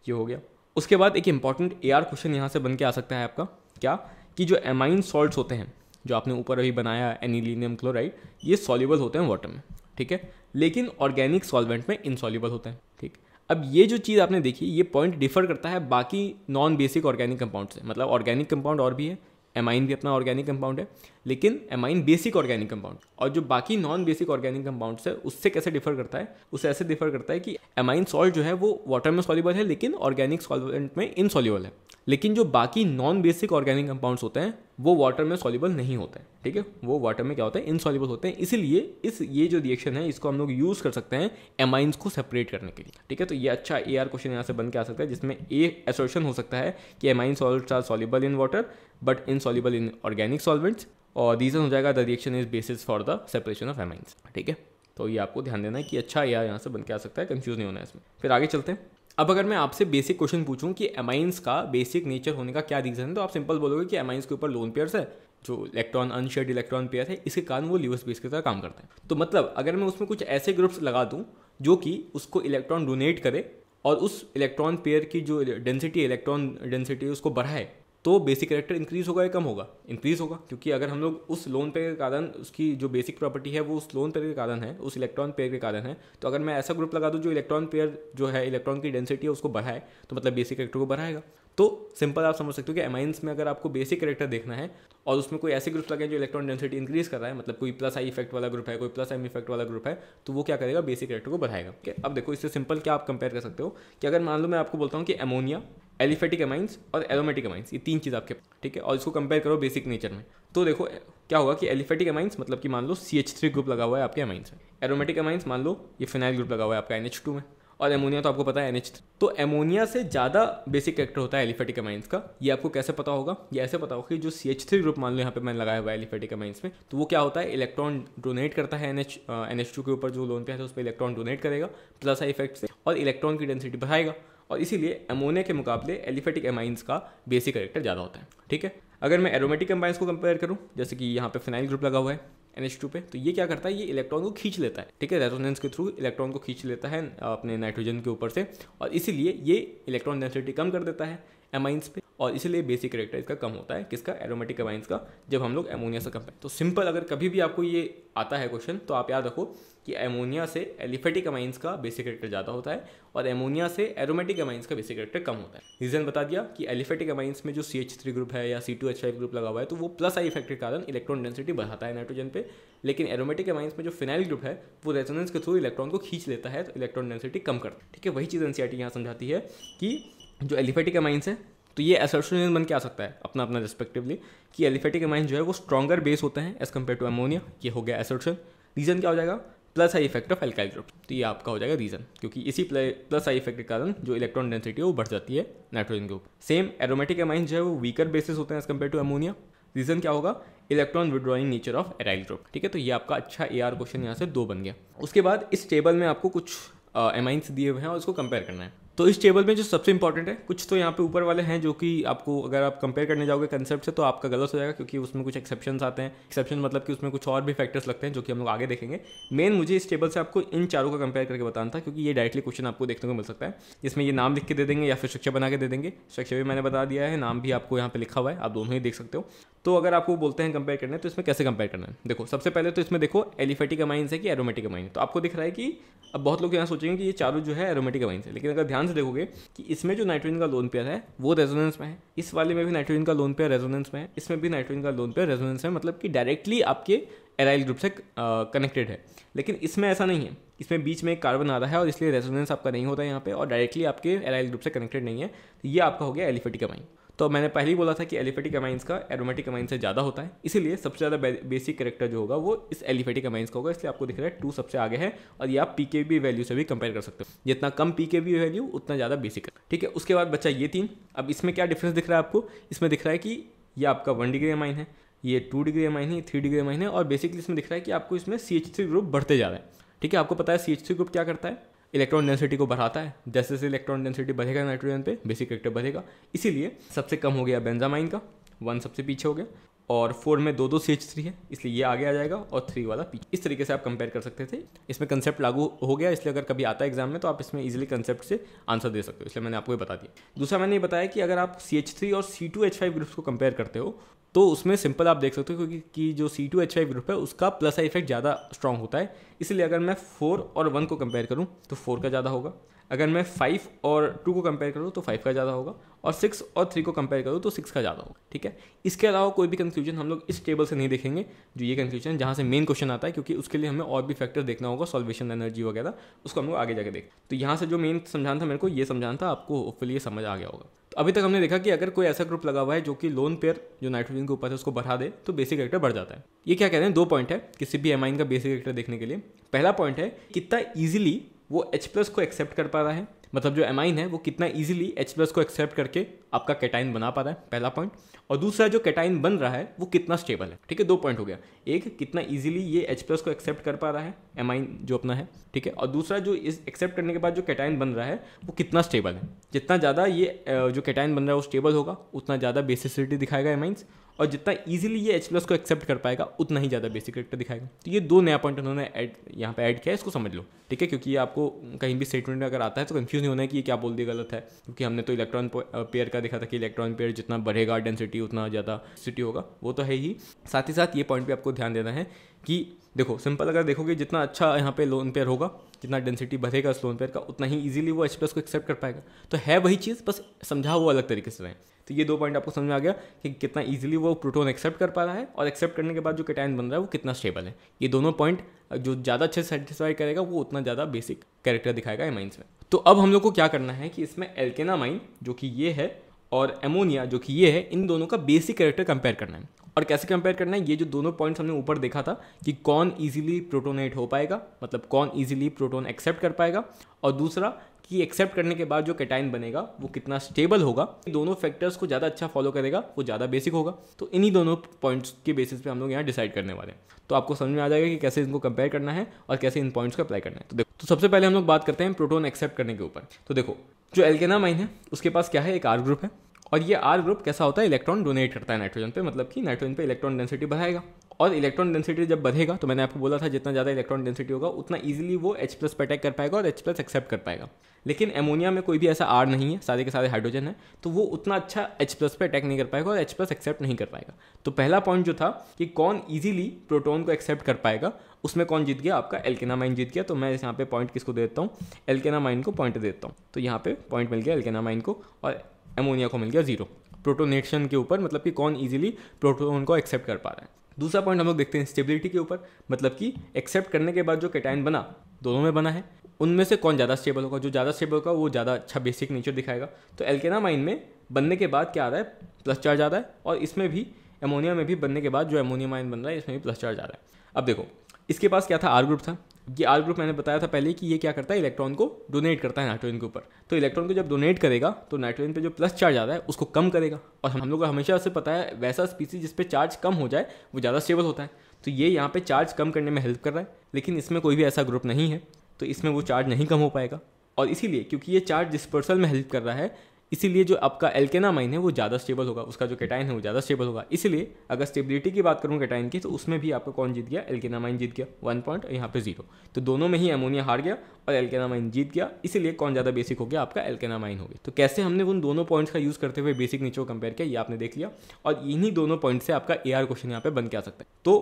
ये हो गया उसके बाद एक इंपॉर्टेंट ए आर क्वेश्चन यहाँ से बन के आ सकता है आपका क्या कि जो एमाइन सॉल्ट्स होते हैं जो आपने ऊपर अभी बनाया एनिलीनियम क्लोराइड ये सॉल्यूबल होते हैं वाटर में ठीक है लेकिन ऑर्गेनिक सॉल्वेंट में इनसॉल्यूबल होते हैं ठीक अब ये जो चीज़ आपने देखी ये पॉइंट डिफर करता है बाकी नॉन बेसिक ऑर्गेनिक कंपाउंड से मतलब ऑर्गेनिक कंपाउंड और भी है एमाइन भी अपना ऑर्गेनिक कंपाउंड है लेकिन एमाइन बेसिक ऑर्गेनिक कंपाउंड और जो बाकी नॉन बेसिक ऑर्गेनिक कंपाउंड्स है उससे कैसे डिफर करता है उससे ऐसे डिफर करता है कि एमाइन सॉल्ट जो है वो वाटर में सॉल्यूबल है लेकिन ऑर्गेनिक सॉल्वेंट में इनसॉल्यूबल है लेकिन जो बाकी नॉन बेसिक ऑर्गेनिक कंपाउंड्स होते हैं वो वाटर में सॉल्यूबल नहीं होते हैं ठीक है वो वाटर में क्या होता है इनसॉल्यूबल होते हैं इसीलिए इस ये जो रिएक्शन है इसको हम लोग यूज़ कर सकते हैं एमाइंस को सेपरेट करने के लिए ठीक है तो ये अच्छा ए आर क्वेश्चन यहाँ से बन के आ सकता है जिसमें ए एसोशन हो सकता है कि amine salt are soluble in water but insoluble in organic solvents और रीज़न हो जाएगा the reaction is basis for the separation of amines ठीक है तो ये आपको ध्यान देना है कि अच्छा ए आर यहाँ से बन के आ सकता है कन्फ्यूज़ नहीं होना है इसमें फिर आगे चलते हैं अब अगर मैं आपसे बेसिक क्वेश्चन पूछूं कि एमाइंस का बेसिक नेचर होने का क्या रीज़न है तो आप सिंपल बोलोगे कि एमाइंस के ऊपर लोन पेयर्स है जो इलेक्ट्रॉन अनशेड इलेक्ट्रॉन पेयर है इसके कारण वो लिवस बेस की तरह काम करते हैं तो मतलब अगर मैं उसमें कुछ ऐसे ग्रुप्स लगा दूँ जो कि उसको इलेक्ट्रॉन डोनेट करे और उस इलेक्ट्रॉन पेयर की जो डेंसिटी इलेक्ट्रॉन डेंसिटी उसको बढ़ाए तो बेसिक करेक्टर इंक्रीज़ होगा या कम होगा इंक्रीज़ होगा क्योंकि अगर हम लोग उस लोन पेयर के कारण उसकी जो बेसिक प्रॉपर्टी है वो उस लोन पेयर के कारण है उस इलेक्ट्रॉन पेयर के कारण है तो अगर मैं ऐसा ग्रुप लगा दूँ जो इलेक्ट्रॉन पेयर जो है इलेक्ट्रॉन की डेंसिटी है उसको बढ़ाए तो मतलब बेसिक करेक्टर को बढ़ाएगा तो सिंपल आप समझ सकते हो कि एमाइंस में अगर आपको बेसिक करेक्टर देखना है और उसमें कोई ऐसे ग्रुप लगे जो इलेक्ट्रॉन डेंसिटी इंक्रीज कर रहा है मतलब कोई प्लस आई इफेक्ट वाला ग्रुप है कोई प्लस एम इफेक्ट वाला ग्रुप है तो वो क्या करेगा बेसिक करेक्टर को बढ़ाएगा अब देखो इससे सिंपल क्या आप कंपेयर कर सकते हो कि अगर मान लो मैं आपको बोलता हूँ कि एमोनिया एलिफेटिक अमाइंस और एरोमेटिक अमाइंस ये तीन चीज़ आपके ठीक है और इसको कंपेयर करो बेसिक नेचर में तो देखो क्या होगा कि एलिफेटिक अमाइंस मतलब कि मान लो सी एच थ्री ग्रुप लगा हुआ है आपके अमाइंस में एरोमेटिक अमाइंस मान लो ये फिनाइल ग्रुप लगा हुआ है आपका एन एच टू में और एमोनिया तो आपको पता है एन एच तो एमोनिया से ज़्यादा बेसिक कैरेक्टर होता है एलिफेटिक अमाइंस का ये आपको कैसे पता होगा ये ऐसे पता होगा कि जो सी एच थ्री ग्रुप मान लो यहाँ पे मैंने लगाया हुआ है एलिफेटिक अमाइंस में तो वो क्या होता है इलेक्ट्रॉन डोनेट करता है N H N H two के ऊपर जो लोन पे है तो उस पर इलेक्ट्रॉन डोनेट करेगा प्लस आई इफेक्ट से और इलेक्ट्रॉन की डेंसिटी बढ़ाएगा और इसीलिए अमोनिया के मुकाबले एलिफेटिक एमाइंस का बेसिक करेक्टर ज़्यादा होता है ठीक है अगर मैं एरोमेटिक एमाइंस को कंपेयर करूँ जैसे कि यहाँ पे फिनाइल ग्रुप लगा हुआ है एन एच टू पे तो ये क्या करता है ये इलेक्ट्रॉन को खींच लेता है ठीक है रेजोनेंस के थ्रू इलेक्ट्रॉन को खींच लेता है अपने नाइट्रोजन के ऊपर से और इसीलिए ये इलेक्ट्रॉन डेंसिटी कम कर देता है एमाइंस पे और इसलिए बेसिक करेक्टर इसका कम होता है किसका एरोमेटिक एमाइंस का जब हम लोग एमोनिया से कंपेयर तो सिंपल अगर कभी भी आपको ये आता है क्वेश्चन तो आप याद रखो कि एमोनिया से एलिफेटिक अमाइंस का बेसिक करेक्टर ज़्यादा होता है और एमोनिया से एरोमेटिक अमाइंस का बेसिक करेक्टर कम होता है रीज़न बता दिया कि एलिफेटिक अमाइंस में जो सी एच थ्री ग्रुप है या C two H five group लगा हुआ है तो वो प्लस आई इफेक्ट के कारण इलेक्ट्रॉन डेंसिटी बढ़ाता है नाइट्रोजन पे लेकिन एरोमेटिक अमाइंस में जो फिनाइल ग्रुप है वो रेजोनेंस के थ्रू इलेक्ट्रॉन को खींच लेता है तो इलेक्ट्रॉन डेंसिटी कम करता है ठीक है वही चीज़ एन e यहाँ समझाती है कि जो एलिफेटिक अमाइंस हैं तो ये एसर्शन बन के आ सकता है अपना अपना रिस्पेक्टिवली कि एलिफेटिक अमाइंस जो है वो स्ट्रॉगर बेस होते हैं एज कम्पेयर टू एमोनिया ये हो गया एसर्शन रीज़न क्या हो जाएगा plus I effect of alkyl group तो ये आपका हो जाएगा रीज़न क्योंकि इसी प्लस आई इफेक्ट के कारण जो इलेक्ट्रॉन डेंसिटी है वो बढ़ जाती है नाइट्रोजन के ऊपर सेम एरोमेटिक अमाइंस जो है वो वीकर बेसिस होते हैं as compare to ammonia reason क्या होगा electron withdrawing nature of aryl group ठीक है तो ये आपका अच्छा ए आर क्वेश्चन यहाँ से दो बन गया उसके बाद इस टेबल में आपको कुछ एमाइंस दिए हुए हैं और इसको कंपेयर करना है तो इस टेबल में जो सबसे इंपॉर्टेंट है कुछ तो यहाँ पे ऊपर वाले हैं जो कि आपको अगर आप कंपेयर करने जाओगे कंसेप्ट से तो आपका गलत हो जाएगा क्योंकि उसमें कुछ एक्सेप्शन आते हैं एक्सेप्शन मतलब कि उसमें कुछ और भी फैक्टर्स लगते हैं जो कि हम लोग आगे देखेंगे मेन मुझे इस टेबल से आपको इन चारों का कंपेयर करके बताना था क्योंकि ये डायरेक्टली क्वेश्चन आपको देखने को मिल सकता है इसमें ये नाम लिख के दे देंगे या फिर शिक्षा बना के दे देंगे शिक्षा भी मैंने बता दिया है नाम भी आपको यहाँ पर लिखा हुआ है आप दोनों ही देख सकते हो तो अगर आपको बोलते हैं कंपेयर करना है तो इसमें कैसे कंपेयर करना है देखो सबसे पहले तो इसमें देखो एलिफेटिक अमाइंस है कि एरोमेटिक अमाइन तो आपको दिख रहा है कि अब बहुत लोग यहाँ सोचेंगे कि ये चारों जो है एरोमेटिक अमाइंस है लेकिन अगर ध्यान से देखोगे कि इसमें जो नाइट्रोजन का लोन पेयर है वो रेजोनेंस में है इस वाले में भी नाइट्रोजन का लोन पेयर रेजोनेंस में है इसमें भी नाइट्रोजन का लोन पेयर रेजोनेंस है मतलब कि डायरेक्टली आपके एराइल ग्रुप से कनेक्टेड है लेकिन इसमें ऐसा नहीं है इसमें बीच में एक कार्बन आ रहा है और इसलिए रेजोनेंस आपका नहीं होता है यहाँ पे और डायरेक्टली आपके एराइल ग्रुप से कनेक्टेड नहीं है तो ये आपका हो गया एलिफेटिक अमाइन तो मैंने पहले ही बोला था कि एलिफेटिक अमाइंस का एरोमेटिक अमाइंस से ज़्यादा होता है इसीलिए सबसे ज़्यादा बेसिक करेक्टर जो होगा वो इस एलिफेटिक अमाइंस का होगा इसलिए आपको दिख रहा है टू सबसे आगे है और ये आप पी के बी वैल्यू से भी कंपेयर कर सकते हो जितना कम पी के बी वैल्यू उतना ज़्यादा बेसिक है ठीक है उसके बाद बच्चा ये तीन अब इसमें क्या डिफरेंस दिख रहा है आपको इसमें दिख रहा है कि ये आपका वन डिग्री अमाइन है ये टू डिग्री अमाइन है थ्री डिग्री अमाइन है और बेसिकली इसमें दिख रहा है कि आपको इसमें सी एच थ्री ग्रुप बढ़ते जा रहा है ठीक है आपको पता है सी एच थ्री ग्रुप क्या करता है इलेक्ट्रॉन डेंसिटी को बढ़ाता है जैसे जैसे इलेक्ट्रॉन डेंसिटी बढ़ेगा नाइट्रोजन पे बेसिक रिएक्टर बढ़ेगा इसीलिए सबसे कम हो गया बेंजामाइन का वन सबसे पीछे हो गया और फोर में दो दो सी एच थ्री है इसलिए ये आगे आ जाएगा और थ्री वाला पीछे इस तरीके से आप कंपेयर कर सकते थे इसमें कंसेप्ट लागू हो गया इसलिए अगर कभी आता है एग्जाम में तो आप इसमें इजीली कंसेप्ट से आंसर दे सकते हो इसलिए मैंने आपको ये बता दिया दूसरा मैंने ये बताया कि अगर आप सी एच थ्री और C two H five groups को कंपेयर करते हो तो उसमें सिंपल आप देख सकते हो क्योंकि कि जो C two H five group है उसका प्लस आई इफेक्ट ज़्यादा स्ट्रॉन्ग होता है इसलिए अगर मैं फोर और वन को कंपेयर करूँ तो फोर का ज़्यादा होगा अगर मैं फाइव और टू को कंपेयर करूँ तो फाइव का ज़्यादा होगा और सिक्स और थ्री को कंपेयर करूँ तो सिक्स का ज़्यादा होगा ठीक है इसके अलावा कोई भी कंक्लूजन हम लोग इस टेबल से नहीं देखेंगे जो ये कंक्लूजन जहाँ से मेन क्वेश्चन आता है क्योंकि उसके लिए हमें और भी फैक्टर देखना होगा सॉल्वेशन एनर्जी वगैरह उसको हम लोग आगे जाके देख तो यहाँ से जो मेन समझाना था मेरे को ये समझाना था आपको होपफुल ये समझ आ गया होगा तो अभी तक हमने देखा कि अगर कोई ऐसा ग्रुप लगा हुआ है जो कि लोन पेयर जो नाइट्रोजन के ऊपर है उसको बढ़ा दे तो बेसिक एक्टर बढ़ जाता है ये क्या कह रहे हैं दो पॉइंट है किसी भी एमाइन का बेसिक एक्टर देखने के लिए पहला पॉइंट है कितना ईजिली वो H प्लस को एक्सेप्ट कर पा रहा है मतलब जो एमाइन है वो कितना ईजिली एच प्लस को एक्सेप्ट करके आपका कैटाइन बना पा रहा है पहला पॉइंट और दूसरा जो कैटाइन बन रहा है वो कितना स्टेबल है ठीक है दो पॉइंट हो गया एक कितना ईजिली ये एच प्लस को एक्सेप्ट कर पा रहा है एमाइन जो अपना है ठीक है और दूसरा जो इस एक्सेप्ट करने के बाद जो कैटाइन बन रहा है वो कितना स्टेबल है जितना ज़्यादा ये जो कैटाइन बन रहा है वो स्टेबल होगा उतना ज़्यादा बेसिसिटी दिखाएगा एमाइंस और जितना ईजिली ये एच प्लस को एक्सेप्ट कर पाएगा उतना ही ज़्यादा बेसिक करेक्टर दिखाएगा तो ये दो नया पॉइंट उन्होंने ऐड यहाँ पे ऐड किया है इसको समझ लो ठीक है क्योंकि ये आपको कहीं भी स्टेटमेंट में अगर आता है तो कन्फ्यूज नहीं होना है कि ये क्या बोल दिया गलत है क्योंकि हमने तो इलेक्ट्रॉन पेयर का देखा था कि इलेक्ट्रॉन पेयर जितना बढ़ेगा डेंसिटी उतना ज़्यादा सिटी होगा वो तो है ही साथ ही साथ ये पॉइंट भी आपको ध्यान देना है कि देखो सिंपल अगर देखोगे जितना अच्छा यहाँ पे लोन पेयर होगा जितना डेंसिटी बढ़ेगा उस लोन पेयर का उतना ही इजीली वो एच प्लस को एक्सेप्ट कर पाएगा तो है वही चीज़ बस समझा वो अलग तरीके से रहें तो ये दो पॉइंट आपको समझ में आ गया कि कितना इजीली वो प्रोटोन एक्सेप्ट कर पा रहा है और एक्सेप्ट करने के बाद जो कैटाइन बन रहा है वो कितना स्टेबल है ये दोनों पॉइंट जो ज़्यादा अच्छे सेटिस्फाई करेगा वो उतना ज़्यादा बेसिक कैरेक्टर दिखाएगा एमाइंस में तो अब हम लोग को क्या करना है कि इसमें एल्केनामाइन जो कि ये है और एमोनिया जो कि ये है इन दोनों का बेसिक कैरेक्टर कंपेयर करना है और कैसे कंपेयर करना है ये जो दोनों पॉइंट्स हमने ऊपर देखा था कि कौन इजीली प्रोटोनेट हो पाएगा मतलब कौन इजीली प्रोटोन एक्सेप्ट कर पाएगा और दूसरा कि एक्सेप्ट करने के बाद जो कैटाइन बनेगा वो कितना स्टेबल होगा दोनों फैक्टर्स को ज़्यादा अच्छा फॉलो करेगा वो ज़्यादा बेसिक होगा तो इन्हीं दोनों पॉइंट्स के बेसिस पे हम लोग यहाँ डिसाइड करने वाले हैं तो आपको समझ में आ जाएगा कि कैसे इनको कंपेयर करना है और कैसे इन पॉइंट्स को अप्लाई करना है तो देखो तो सबसे पहले हम लोग बात करते हैं प्रोटोन एक्सेप्ट करने के ऊपर तो देखो जो एल्केना माइन है उसके पास क्या है एक आर ग्रुप है और ये आर ग्रुप कैसा होता है इलेक्ट्रॉन डोनेट करता है नाइट्रोजन पे मतलब कि नाइट्रोजन पे इलेक्ट्रॉन डेंसिटी बढ़ाएगा और इलेक्ट्रॉन डेंसिटी जब बढ़ेगा तो मैंने आपको बोला था जितना ज़्यादा इलेक्ट्रॉन डेंसिटी होगा उतना ईजिली वो एच प्लस पर अटैक कर पाएगा और एच प्लस एक्सेप्ट कर पाएगा लेकिन एमोनिया में कोई भी ऐसा आर नहीं है सारे के सारे हाइड्रोजन है तो वो उतना अच्छा एच प्लस पर अटैक नहीं कर पाएगा और एच प्लस एक्सेप्ट नहीं कर पाएगा तो पहला पॉइंट जो था कि कौन ईजिली प्रोटोन को एक्सेप्ट कर पाएगा उसमें कौन जीत गया आपका एल्केनामाइन जीत गया तो मैं यहाँ पे पॉइंट किसको देता हूँ एल्केनामाइन को पॉइंट देता हूँ तो यहाँ पे पॉइंट मिल गया एल्केनामाइन को और एमोनिया को मिल गया जीरो प्रोटोनेशन के ऊपर मतलब कि कौन इजीली प्रोटोन को एक्सेप्ट कर पा रहा है दूसरा पॉइंट हम लोग देखते हैं स्टेबिलिटी के ऊपर मतलब कि एक्सेप्ट करने के बाद जो कैटाइन बना दोनों में बना है उनमें से कौन ज़्यादा स्टेबल होगा जो ज़्यादा स्टेबल होगा वो ज़्यादा अच्छा बेसिक नेचर दिखाएगा तो माइन में बनने के बाद क्या आ रहा है प्लस चार्ज आ रहा है और इसमें भी एमोनिया में भी बनने के बाद जो एमोनिया माइन बन रहा है इसमें भी प्लस चार्ज आ रहा है अब देखो इसके पास क्या था आर ग्रुप था ये आर ग्रुप मैंने बताया था पहले कि ये क्या करता है इलेक्ट्रॉन को डोनेट करता है नाइट्रोजन के ऊपर तो इलेक्ट्रॉन को जब डोनेट करेगा तो नाइट्रोजन पे जो प्लस चार्ज आ रहा है उसको कम करेगा और हम लोग हमेशा से पता है वैसा स्पीसी जिस पे चार्ज कम हो जाए वो ज़्यादा स्टेबल होता है तो ये यहाँ पर चार्ज कम करने में हेल्प कर रहा है लेकिन इसमें कोई भी ऐसा ग्रुप नहीं है तो इसमें वो चार्ज नहीं कम हो पाएगा और इसीलिए क्योंकि ये चार्ज डिस्पर्सल में हेल्प कर रहा है इसीलिए जो आपका एल्केनामाइन है वो ज़्यादा स्टेबल होगा उसका जो कैटाइन है वो ज़्यादा स्टेबल होगा इसलिए अगर स्टेबिलिटी की बात करूँ कैटाइन की तो उसमें भी आपका कौन जीत गया एल्केनामाइन जीत गया वन पॉइंट यहाँ पे जीरो तो दोनों में ही अमोनिया हार गया और एल्केनामाइन जीत गया इसीलिए कौन ज़्यादा बेसिक हो गया आपका एल्केनामाइन हो गया तो कैसे हमने उन दोनों पॉइंट्स का यूज़ करते हुए बेसिक नीचे कंपेयर किया ये आपने देख लिया और इन्हीं दोनों पॉइंट से आपका ए क्वेश्चन यहाँ पर बन के आ सकता है तो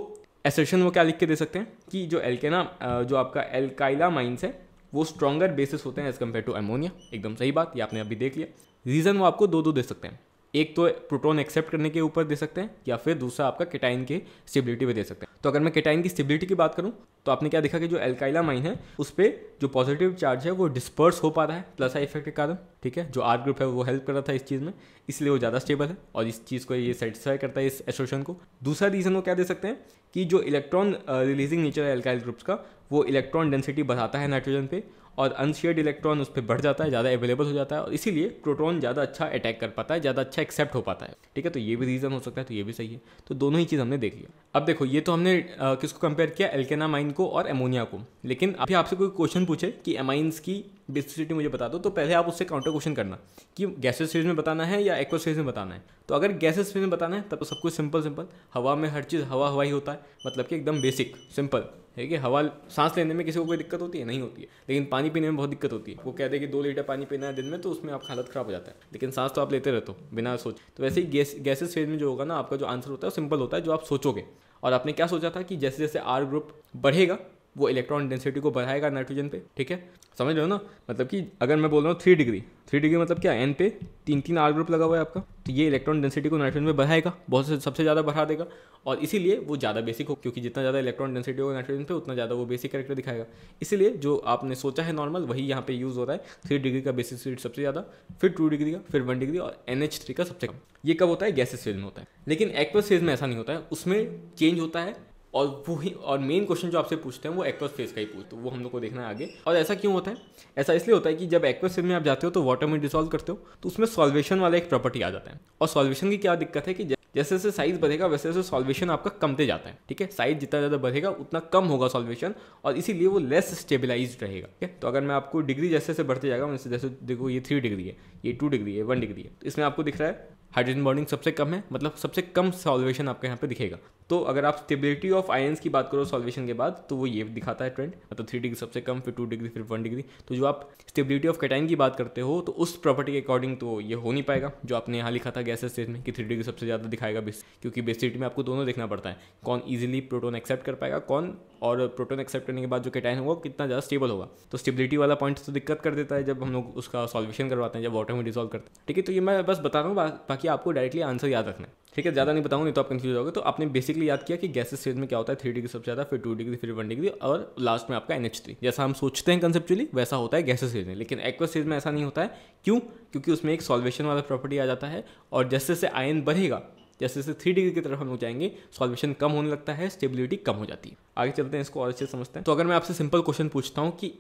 एसेशन वो क्या लिख के दे सकते हैं कि जो एल्केना जो आपका एल्काइला माइंस है वो स्ट्रॉगर बेसिस होते हैं एज़ कम्पेयर टू अमोनिया एकदम सही बात ये आपने अभी देख लिया रीज़न वो आपको दो दो दे सकते हैं एक तो प्रोटोन एक्सेप्ट करने के ऊपर दे सकते हैं या फिर दूसरा आपका केटाइन के स्टेबिलिटी पर दे सकते हैं तो अगर मैं केटाइन की स्टेबिलिटी की बात करूँ तो आपने क्या देखा कि जो एल्काइला माइन है उस पर जो पॉजिटिव चार्ज है वो डिस्पर्स हो पा रहा है प्लस आई इफेक्ट के कारण ठीक है जो आर ग्रुप है वो हेल्प कर रहा था इस चीज़ में इसलिए वो ज़्यादा स्टेबल है और इस चीज़ को ये सेटिस्फाई करता है इस एसोसिएशन को दूसरा रीज़न वो क्या दे सकते हैं कि जो इलेक्ट्रॉन रिलीजिंग नेचर है एल्काइल ग्रुप्स का वो इलेक्ट्रॉन डेंसिटी बढ़ाता है नाइट्रोजन पे और अनशेयर्ड इलेक्ट्रॉन उस पर बढ़ जाता है ज़्यादा अवेलेबल हो जाता है और इसीलिए प्रोटॉन ज़्यादा अच्छा अटैक कर पाता है ज़्यादा अच्छा एक्सेप्ट हो पाता है ठीक है तो ये भी रीज़न हो सकता है तो ये भी सही है तो दोनों ही चीज़ हमने देख लिया अब देखो ये तो हमने किसको कंपेयर किया एल्केनामाइन को और एमोनिया को लेकिन अभी आपसे कोई क्वेश्चन पूछे कि एमाइंस की बेसिसिटी मुझे बता दो तो पहले आप उससे काउंटर क्वेश्चन करना कि गैसेस फेज में बताना है या एक्वस फेज में बताना है तो अगर गैसेस फेज में बताना है तब तो सब कुछ सिंपल सिंपल हवा में हर चीज़ हवा हवा ही होता है मतलब कि एकदम बेसिक सिंपल है कि हवा सांस लेने में किसी को कोई दिक्कत होती है नहीं होती है लेकिन पानी पीने में बहुत दिक्कत होती है वो कहते हैं कि दो लीटर पानी पीना है दिन में तो उसमें आपका हालत खराब हो जाता है लेकिन सांस तो आप लेते रहते हो बिना सोच तो वैसे ही गैस गैसेस फेज में जो होगा ना आपका जो आंसर होता है सिंपल होता है जो आप सोचोगे और आपने क्या सोचा था कि जैसे जैसे आर ग्रुप बढ़ेगा वो इलेक्ट्रॉन डेंसिटी को बढ़ाएगा नाइट्रोजन पे ठीक है समझ रहे हो ना मतलब कि अगर मैं बोल रहा हूँ थ्री डिग्री थ्री डिग्री मतलब क्या एन पे तीन तीन आर ग्रुप लगा हुआ है आपका तो ये इलेक्ट्रॉन डेंसिटी को नाइट्रोजन में बढ़ाएगा बहुत से सबसे ज़्यादा बढ़ा देगा और इसीलिए वो ज़्यादा बेसिक हो क्योंकि जितना ज़्यादा इलेक्ट्रॉन डेंसिटी होगा नाइट्रोजन पे उतना ज़्यादा वो बेसिक करेक्टर दिखाएगा इसीलिए जो आपने सोचा है नॉर्मल वही यहाँ पे यूज़ हो रहा है थ्री डिग्री का बेसिक स्पीड सबसे ज़्यादा फिर टू डिग्री का फिर वन डिग्री और एन एच थ्री का सबसे कम ये कब होता है गैसेज फेज में होता है लेकिन एक्वस फेज में ऐसा नहीं होता है उसमें चेंज होता है और वो ही और मेन क्वेश्चन जो आपसे पूछते हैं वो एक्वस फेज का ही पूछते हैं वो हम लोग को देखना है आगे और ऐसा क्यों होता है ऐसा इसलिए होता है कि जब एक्वस फेज में आप जाते हो तो वाटर में डिसॉल्व करते हो तो उसमें सॉल्वेशन वाला एक प्रॉपर्टी आ जाता है और सॉल्वेशन की क्या दिक्कत है कि जैसे जैसे साइज बढ़ेगा वैसे वैसे सॉल्वेशन आपका कमते जाता है ठीक है साइज जितना ज़्यादा बढ़ेगा उतना कम होगा सॉल्वेशन और इसीलिए वो लेस स्टेबिलाइज रहेगा ठीक है तो अगर मैं आपको डिग्री जैसे जैसे बढ़ते जाएगा जैसे जैसे देखो ये थ्री डिग्री है ये टू डिग्री है वन डिग्री है तो इसमें आपको दिख रहा है हाइड्रोजन बॉन्डिंग सबसे कम है मतलब सबसे कम सॉल्वेशन आपके यहाँ पे दिखेगा तो अगर आप स्टेबिलिटी ऑफ आयंस की बात करो सॉल्वेशन के बाद तो वो ये दिखाता है ट्रेंड मतलब थ्री डिग्री सबसे कम फिर टू डिग्री फिर वन डिग्री तो जो आप स्टेबिलिटी ऑफ कैटाइन की बात करते हो तो उस प्रॉपर्टी के अकॉर्डिंग तो ये हो नहीं पाएगा जो आपने यहाँ लिखा था गैसेस स्टेज में कि थ्री डिग्री सबसे ज़्यादा दिखाएगा बेस क्योंकि बेसिटी में आपको दोनों देखना पड़ता है कौन ईजिली प्रोटोन एक्सेप्ट कर पाएगा कौन और प्रोटोन एक्सेप्ट करने के बाद जो कैटाइन होगा कितना ज़्यादा स्टेबल होगा तो स्टेबिलिटी वाला पॉइंट तो दिक्कत कर देता है जब हम लोग उसका सॉल्वेशन करवाते हैं जब वाटर में डिजोल्व करते हैं ठीक है तो ये मैं बस बता रहा हूँ बाकी आपको डायरेक्टली आंसर याद रखना है ठीक है ज़्यादा नहीं बताऊँ नहीं तो आप कंफ्यूज होगा तो आपने बेसिकली याद किया कि गैसेस स्टेज में क्या होता है थ्री डिग्री सबसे ज़्यादा फिर टू डिग्री फिर वन डिग्री और लास्ट में आपका एन एच थ्री जैसा हम सोचते हैं कंसेप्चुअली वैसा होता है गैसेस स्टेज में लेकिन एक्वा स्टेज में ऐसा नहीं होता है क्यों क्योंकि उसमें एक सॉल्वेशन वाला प्रॉपर्टी आ जाता है और जैसे जैसे आयन बढ़ेगा जैसे जैसे थ्री डिग्री की तरफ हम लोग जाएंगे सॉल्वेशन कम होने लगता है स्टेबिलिटी कम हो जाती है आगे चलते हैं इसको और अच्छे समझते हैं तो अगर मैं आपसे सिंपल क्वेश्चन पूछता हूँ कि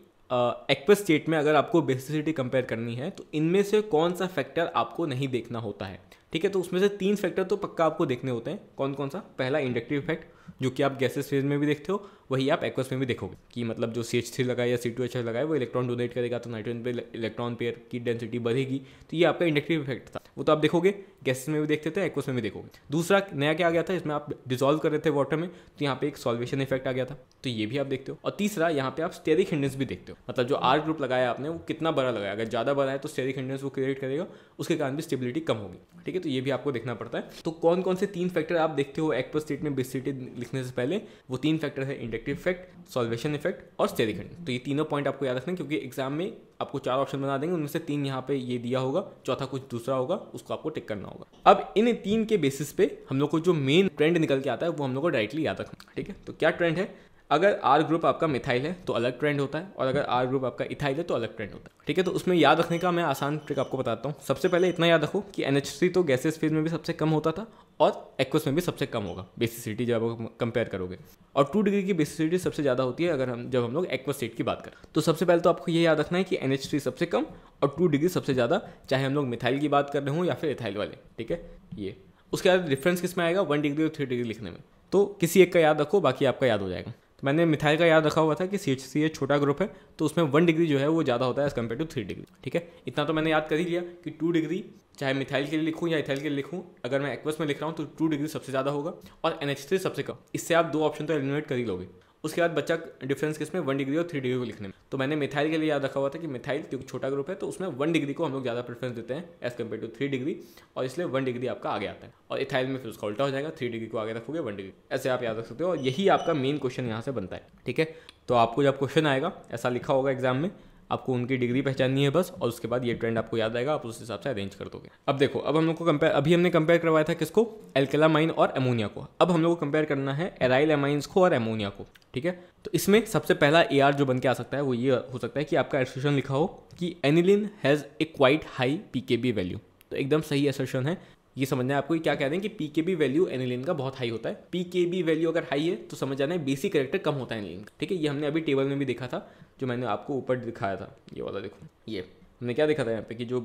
एक्वस स्टेट में अगर आपको बेसिसिटी कंपेयर करनी है तो इनमें से कौन सा फैक्टर आपको नहीं देखना होता है ठीक है तो उसमें से तीन फैक्टर तो पक्का आपको देखने होते हैं कौन कौन सा पहला इंडक्टिव इफेक्ट जो कि आप गैसेस फेज में भी देखते हो वही आप एक्वस में भी देखोगे कि मतलब जो सी एच थ्री लगाए या सी टू एच लगाए वो इलेक्ट्रॉन डोनेट करेगा तो नाइट्रोजन पे इलेक्ट्रॉन पेयर की डेंसिटी बढ़ेगी तो ये आपका इंडक्टिव इफेक्ट था वो तो आप देखोगे गैसेस में भी देखते थे एक्वस में भी देखोगे दूसरा नया क्या आ गया था इसमें आप डिजोल्व कर रहे थे वाटर में तो यहाँ पे एक सॉल्वेशन इफेक्ट आ गया था तो ये भी आप देखते हो और तीसरा यहाँ पे आप स्टेरिक हिंडेंस भी देखते हो मतलब जो आर ग्रुप लगाया आपने वो कितना बड़ा लगाया अगर ज़्यादा बड़ा है तो स्टेरिक हिंडेंस वो क्रिएट करेगा उसके कारण भी स्टेबिलिटी कम होगी ठीक है तो ये भी आपको देखना पड़ता है तो कौन कौन से तीन फैक्टर आप देखते हो एक्वस स्टेट में बिस्टिटी लिखने से पहले वो तीन फैक्टर है इंडक्टिव इफेक्ट सॉल्वेशन इफेक्ट और स्टेरिक हिंडेंस तो ये तीनों पॉइंट आपको याद रखना क्योंकि एग्जाम में आपको चार ऑप्शन बना देंगे उनमें से तीन यहाँ पे ये दिया होगा चौथा कुछ दूसरा होगा उसको आपको टिक करना होगा अब इन तीन के बेसिस पे हम लोग को जो मेन ट्रेंड निकल के आता है वो हम लोग को डायरेक्टली याद रखना ठीक है तो क्या ट्रेंड है अगर आर ग्रुप आपका मिथाइल है तो अलग ट्रेंड होता है और अगर आर ग्रुप आपका इथाइल है तो अलग ट्रेंड होता है ठीक है तो उसमें याद रखने का मैं आसान ट्रिक आपको बताता हूँ सबसे पहले इतना याद रखो कि एन तो गैसेस फेज में भी सबसे कम होता था और एक्वस में भी सबसे कम होगा बेसिसिटी जब आप कंपेयर करोगे और टू डिग्री की बेसिसिटी सबसे ज़्यादा होती है अगर हम जब हम लोग एक्वस सीट की बात करें तो सबसे पहले तो आपको ये याद रखना है कि एन सबसे कम और टू डिग्री सबसे ज़्यादा चाहे हम लोग मिथाइल की बात कर रहे हों या फिर इथाइल वाले ठीक है ये उसके बाद डिफरेंस किस में आएगा वन डिग्री और थ्री डिग्री लिखने में तो किसी एक का याद रखो बाकी आपका याद हो जाएगा तो मैंने मिथाइल का याद रखा हुआ था कि सी एच सी एच छोटा ग्रुप है तो उसमें वन डिग्री जो है वो ज़्यादा होता है as compare to three degree ठीक है इतना तो मैंने याद कर ही लिया कि टू डिग्री चाहे मिथाइल के लिए लिखूँ या इथाइल के लिए लिखूँ अगर मैं एक्वस में लिख रहा हूँ तो टू डिग्री सबसे ज़्यादा होगा और एन एच थ्री सबसे कम इससे आप दो ऑप्शन तो एलिमिनेट कर ही लोगे उसके बाद बच्चा डिफरेंस किस में वन डिग्री और थ्री डिग्री को लिखने में तो मैंने मिथाइल के लिए याद रखा हुआ था कि मिथाइल क्योंकि छोटा ग्रुप है तो उसमें वन डिग्री को हम लोग ज़्यादा प्रेफरेंस देते हैं as compare to three degree और इसलिए वन डिग्री आपका आगे आता है और इथाइल में फिर उसका उल्टा हो जाएगा थ्री डिग्री को आगे रखोगे वन डिग्री ऐसे आप याद रख सकते हो और यही आपका मेन क्वेश्चन यहाँ से बनता है ठीक है तो आपको जब क्वेश्चन आएगा ऐसा लिखा होगा एग्जाम में आपको उनकी डिग्री पहचाननी है बस और उसके बाद ये ट्रेंड आपको याद आएगा आप उस हिसाब से अरेंज कर दोगे अब देखो अब हम लोग को कंपेयर अभी हमने कंपेयर करवाया था किसको एल्केलामाइन और एमोनिया को अब हम लोग को कंपेयर करना है एराइल एमाइंस को और एमोनिया को ठीक है तो इसमें सबसे पहला ए जो बन के आ सकता है वो ये हो सकता है कि आपका एसोसिएशन लिखा हो कि aniline has a quite high P value तो एकदम सही एसोसिएशन है ये समझना है आपको क्या कह रहे हैं कि P K B value aniline का बहुत हाई होता है पी के बी वैल्यू अगर हाई है तो समझ जाना है बेसिक करेक्टर कम होता है एनिलिन का ठीक है ये हमने अभी टेबल में भी देखा था जो मैंने आपको ऊपर दिखाया था ये वाला देखो ये हमने क्या देखा था यहाँ पे कि जो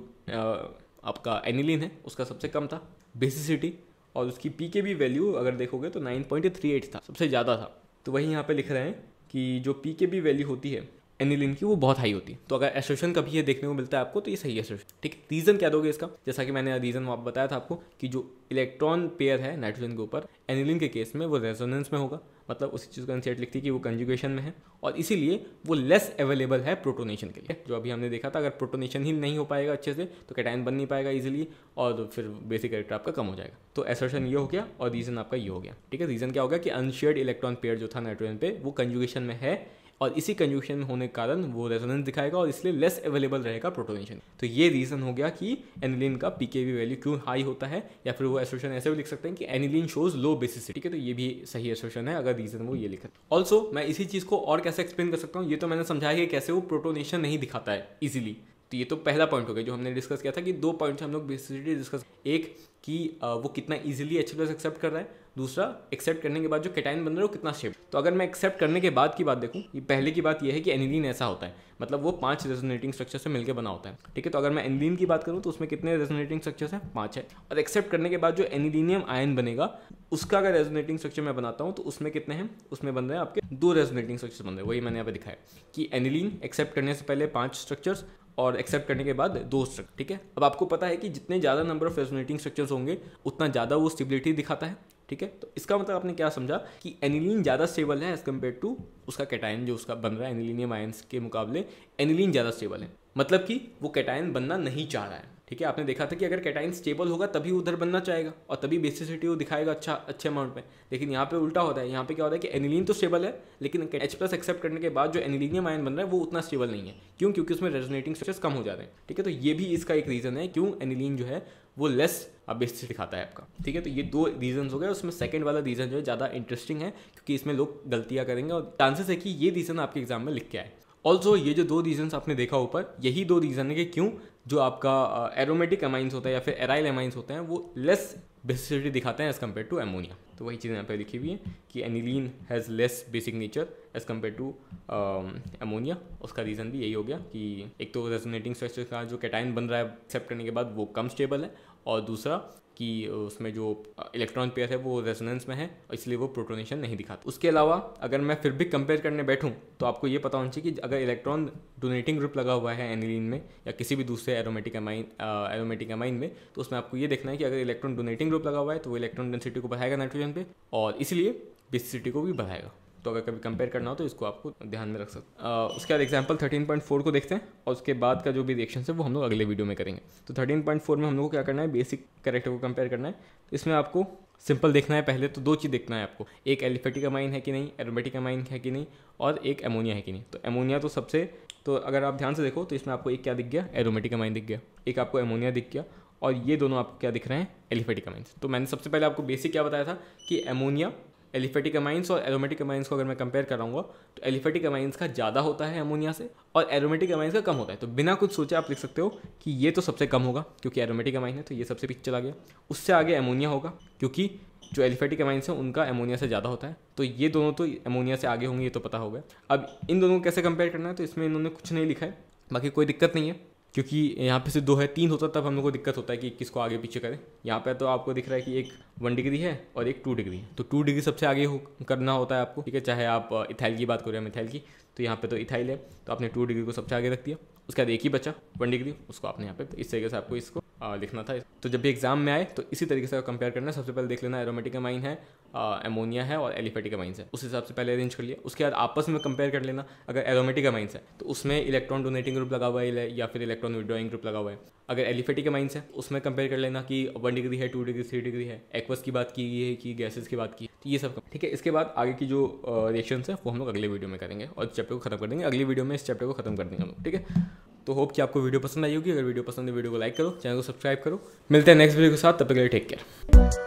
आपका एनिलिन है उसका सबसे कम था बेसिसिटी और उसकी पी के बी वैल्यू अगर देखोगे तो नाइन पॉइंट थ्री एट था सबसे ज़्यादा था तो वही यहाँ पर लिख रहे हैं कि जो पी के बी वैल्यू होती है एनिलिन की वो बहुत हाई होती है तो अगर एसोशन कभी ये देखने को मिलता है आपको तो ये सही एसोशन ठीक है रीज़न क्या दोगे इसका जैसा कि मैंने रीज़न वहाँ बताया था आपको कि जो इलेक्ट्रॉन पेयर है नाइट्रोजन के ऊपर एनिलिन के केस में वो रेजोनेंस में होगा मतलब उसी चीज़ को एनसीएट लिखती है कि वो कंजुगेशन में है और इसीलिए वो लेस अवेलेबल है प्रोटोनेशन के लिए जो अभी हमने देखा था अगर प्रोटोनेशन ही नहीं हो पाएगा अच्छे से तो कैटाइन बन नहीं पाएगा इजीली और फिर बेसिक कैरेक्टर आपका कम हो जाएगा तो एसर्शन ये हो गया और रीज़न आपका ये हो गया ठीक है रीज़न क्या होगा कि अनशेयर्ड इलेक्ट्रॉन पेयर जो था नाइट्रोजन पे वो कंजुगेशन में है और इसी कंजूशन में होने के कारण वो रेजोनेंस दिखाएगा और इसलिए लेस अवेलेबल रहेगा प्रोटोनेशन तो ये रीज़न हो गया कि एनिलिन का पीकेवी वैल्यू क्यों हाई होता है या फिर वो एसोशन ऐसे भी लिख सकते हैं कि एनिलिन शोज लो बेसिस ठीक है तो ये भी सही एसोशन है अगर रीज़न वो ये लिखा ऑल्सो मैं इसी चीज़ को और कैसे एक्सप्लेन कर सकता हूँ ये तो मैंने समझाया कि कैसे वो प्रोटोनेशन नहीं दिखाता है इजिली तो ये तो पहला पॉइंट हो गया जो हमने डिस्कस किया था कि दो पॉइंट हम लोग बेसिसिटी डिस्कस एक कि वो कितना ईजिली अच्छे एक्सेप्ट कर रहा है दूसरा एक्सेप्ट करने के बाद जो केटाइन बन रहा है वो कितना शेप तो अगर मैं एक्सेप्ट करने के बाद की बात देखूँ ये पहले की बात यह है कि एनिलीन ऐसा होता है मतलब वो पांच रेजोनेटिंग स्ट्रक्चर से मिलकर बना होता है ठीक है तो अगर मैं एनिलीन की बात करूँ तो उसमें कितने रेजोनेटिंग स्ट्रक्चर है पाँच है और एक्सेप्ट करने के बाद जो एनिलीनियम आयन बनेगा उसका अगर रेजोनेटिंग स्ट्रक्चर मैं बनाता हूँ तो उसमें कितने हैं उसमें बन रहे हैं आपके दो रेजोनेटिंग स्ट्रक्चर बन रहे हैं वही मैंने यहाँ पे दिखाया कि एनिलीन एक्सेप्ट करने से पहले पांच स्ट्रक्चर्स और एक्सेप्ट करने के बाद दो स्ट्रक्चर ठीक है अब आपको पता है कि जितने ज़्यादा नंबर ऑफ रेजोनेटिंग स्ट्रक्चर्स होंगे उतना ज़्यादा वो स्टेबिलिटी दिखाता है ठीक है तो इसका मतलब आपने क्या समझा कि एनिलीन ज़्यादा स्टेबल है एज़ कम्पेयर टू उसका कैटाइन जो उसका बन रहा है एनिलीनियम आयंस के मुकाबले एनिलीन ज़्यादा स्टेबल है मतलब कि वो कैटाइन बनना नहीं चाह रहा है ठीक है आपने देखा था कि अगर कैटाइन स्टेबल होगा तभी उधर बनना चाहेगा और तभी बेसिसिटी वो दिखाएगा अच्छा अच्छे अमाउंट में लेकिन यहाँ पे उल्टा होता है यहाँ पे क्या होता है कि एनिलीन तो स्टेबल है लेकिन एच प्लस एक्सेप्ट करने के बाद जो एनिलीनियम आयन बन रहा है वो उतना स्टेबल नहीं है क्यों क्योंकि उसमें रेजोनेटिंग स्ट्रेस कम हो जाते हैं ठीक है तो ये भी इसका एक रीज़न है क्यों एनिलीन जो है वो लेस बेसिस दिखाता है आपका ठीक है तो ये दो रीजन हो गए उसमें सेकंड वाला रीजन जो है ज़्यादा इंटरेस्टिंग है क्योंकि इसमें लोग गलतियाँ करेंगे और चांसेस है कि ये रीजन आपके एग्जाम में लिख के आए ऑल्सो ये जो दो रीजन्स आपने देखा ऊपर यही दो रीज़न है कि क्यों जो आपका एरोमेटिक एमाइंस होता है या फिर एराइल एमाइंस होते हैं वो लेस बेसिसिटी दिखाते हैं एज़ कम्पेयर टू एमोनिया तो वही चीज़ें यहाँ पे लिखी हुई है कि aniline has less basic nature as compare to ammonia उसका रीज़न भी यही हो गया कि एक तो रेजोनेटिंग स्ट्रक्चर का जो कैटाइन बन रहा है एक्सेप्ट करने के बाद वो कम स्टेबल है और दूसरा कि उसमें जो इलेक्ट्रॉन पेयर है वो रेजोनेंस में है और इसलिए वो प्रोटोनेशन नहीं दिखाता उसके अलावा अगर मैं फिर भी कंपेयर करने बैठूँ तो आपको ये पता होना चाहिए कि अगर इलेक्ट्रॉन डोनेटिंग ग्रुप लगा हुआ है एनिलीन में या किसी भी दूसरे एरोमेटिक एमाइन एरोमेटिक एमाइन में तो उसमें आपको ये देखना है कि अगर इलेक्ट्रॉन डोनेटिंग ग्रुप लगा हुआ है तो वो इलेक्ट्रॉन डेंसिटी को बढ़ाएगा नाइट्रोजन पे और इसलिए बेसिसिटी को भी बढ़ाएगा तो अगर कभी कंपेयर करना हो तो इसको आपको ध्यान में रख सकते हैं उसके बाद एग्जाम्पल थर्टीन पॉइंट फोर को देखते हैं और उसके बाद का जो भी रिएक्शन है वो हम लोग अगले वीडियो में करेंगे तो थर्टीन पॉइंट फोर में हम लोग को क्या करना है बेसिक करेक्टर को कंपेयर करना है तो इसमें आपको सिंपल देखना है पहले तो दो चीज़ देखना है आपको एक एलिफेटिक अमाइन है कि नहीं एरोमेटिक अमाइन है कि नहीं और एक एमोनिया है कि नहीं तो एमोनिया तो सबसे तो अगर आप ध्यान से देखो तो इसमें आपको एक क्या दिख गया एरोमेटिक अमाइन दिख गया एक आपको एमोनिया दिख गया और ये दोनों आपको क्या दिख रहे हैं एलिफेटिक अमाइन तो मैंने सबसे पहले आपको बेसिक क्या बताया था कि एमोनिया एलिफेटिक अमाइंस और एरोमेटिक अमाइंस को अगर मैं कंपेयर कराऊंगा तो एलिफेटिक अमाइंस का ज़्यादा होता है अमोनिया से और एरोमेटिक अमाइंस का कम होता है तो बिना कुछ सोचे आप लिख सकते हो कि ये तो सबसे कम होगा क्योंकि एरोमेटिक अमाइन है तो ये सबसे पीछे चला गया उससे आगे एमोनिया होगा क्योंकि जो एलिफेटिक अमाइंस हैं उनका एमोनिया से ज़्यादा होता है तो ये दोनों तो एमोनिया से आगे होंगे ये तो पता होगा अब इन दोनों को कैसे कंपेयर करना है तो इसमें इन्होंने कुछ नहीं लिखा है बाकी कोई दिक्कत नहीं है क्योंकि यहाँ पे से दो है तीन होता तब हम लोग को दिक्कत होता है कि किसको आगे पीछे करें यहाँ पे तो आपको दिख रहा है कि एक वन डिग्री है और एक टू डिग्री है तो टू डिग्री सबसे आगे हो करना होता है आपको ठीक है चाहे आप इथाइल की बात करें मिथाइल की तो यहाँ पे तो इथाइल है तो आपने टू डिग्री को सबसे आगे रख दिया उसके बाद एक ही बचा वन डिग्री उसको आपने यहाँ पे तो इस तरीके से आपको इसको लिखना था तो जब भी एग्ज़ाम में आए तो इसी तरीके से कंपेयर करना है सबसे पहले देख लेना एरोमेटिक अमाइन है एमोनिया है और एलिफेटिक अमाइंस है उस हिसाब से पहले अरेंज कर लिया उसके बाद आपस में कंपेयर कर लेना अगर एरोमेटिक अमाइंस है तो उसमें इलेक्ट्रॉन डोनेटिंग ग्रुप लगा हुआ है या फिर इलेक्ट्रॉन विड्रॉइंग ग्रुप लगा हुआ है अगर एलिफेटिक अमाइंस है उसमें कंपेयर कर लेना कि वन डिग्री है टू डिग्री थ्री डिग्री है एक्वस की बात की गई है कि गैसेज की बात की तो ये सब ठीक है इसके बाद आगे की जो रिएक्शन है वो हम लोग अगले वीडियो में करेंगे और चैप्टर को खत्म कर देंगे अगले वीडियो में इस चैप्टर को खत्म कर देंगे हम लोग ठीक है तो होप कि आपको वीडियो पसंद आई होगी अगर वीडियो पसंद है वीडियो को लाइक करो चैनल को सब्सक्राइब करो मिलते हैं नेक्स्ट वीडियो के साथ तब तक के लिए टेक केयर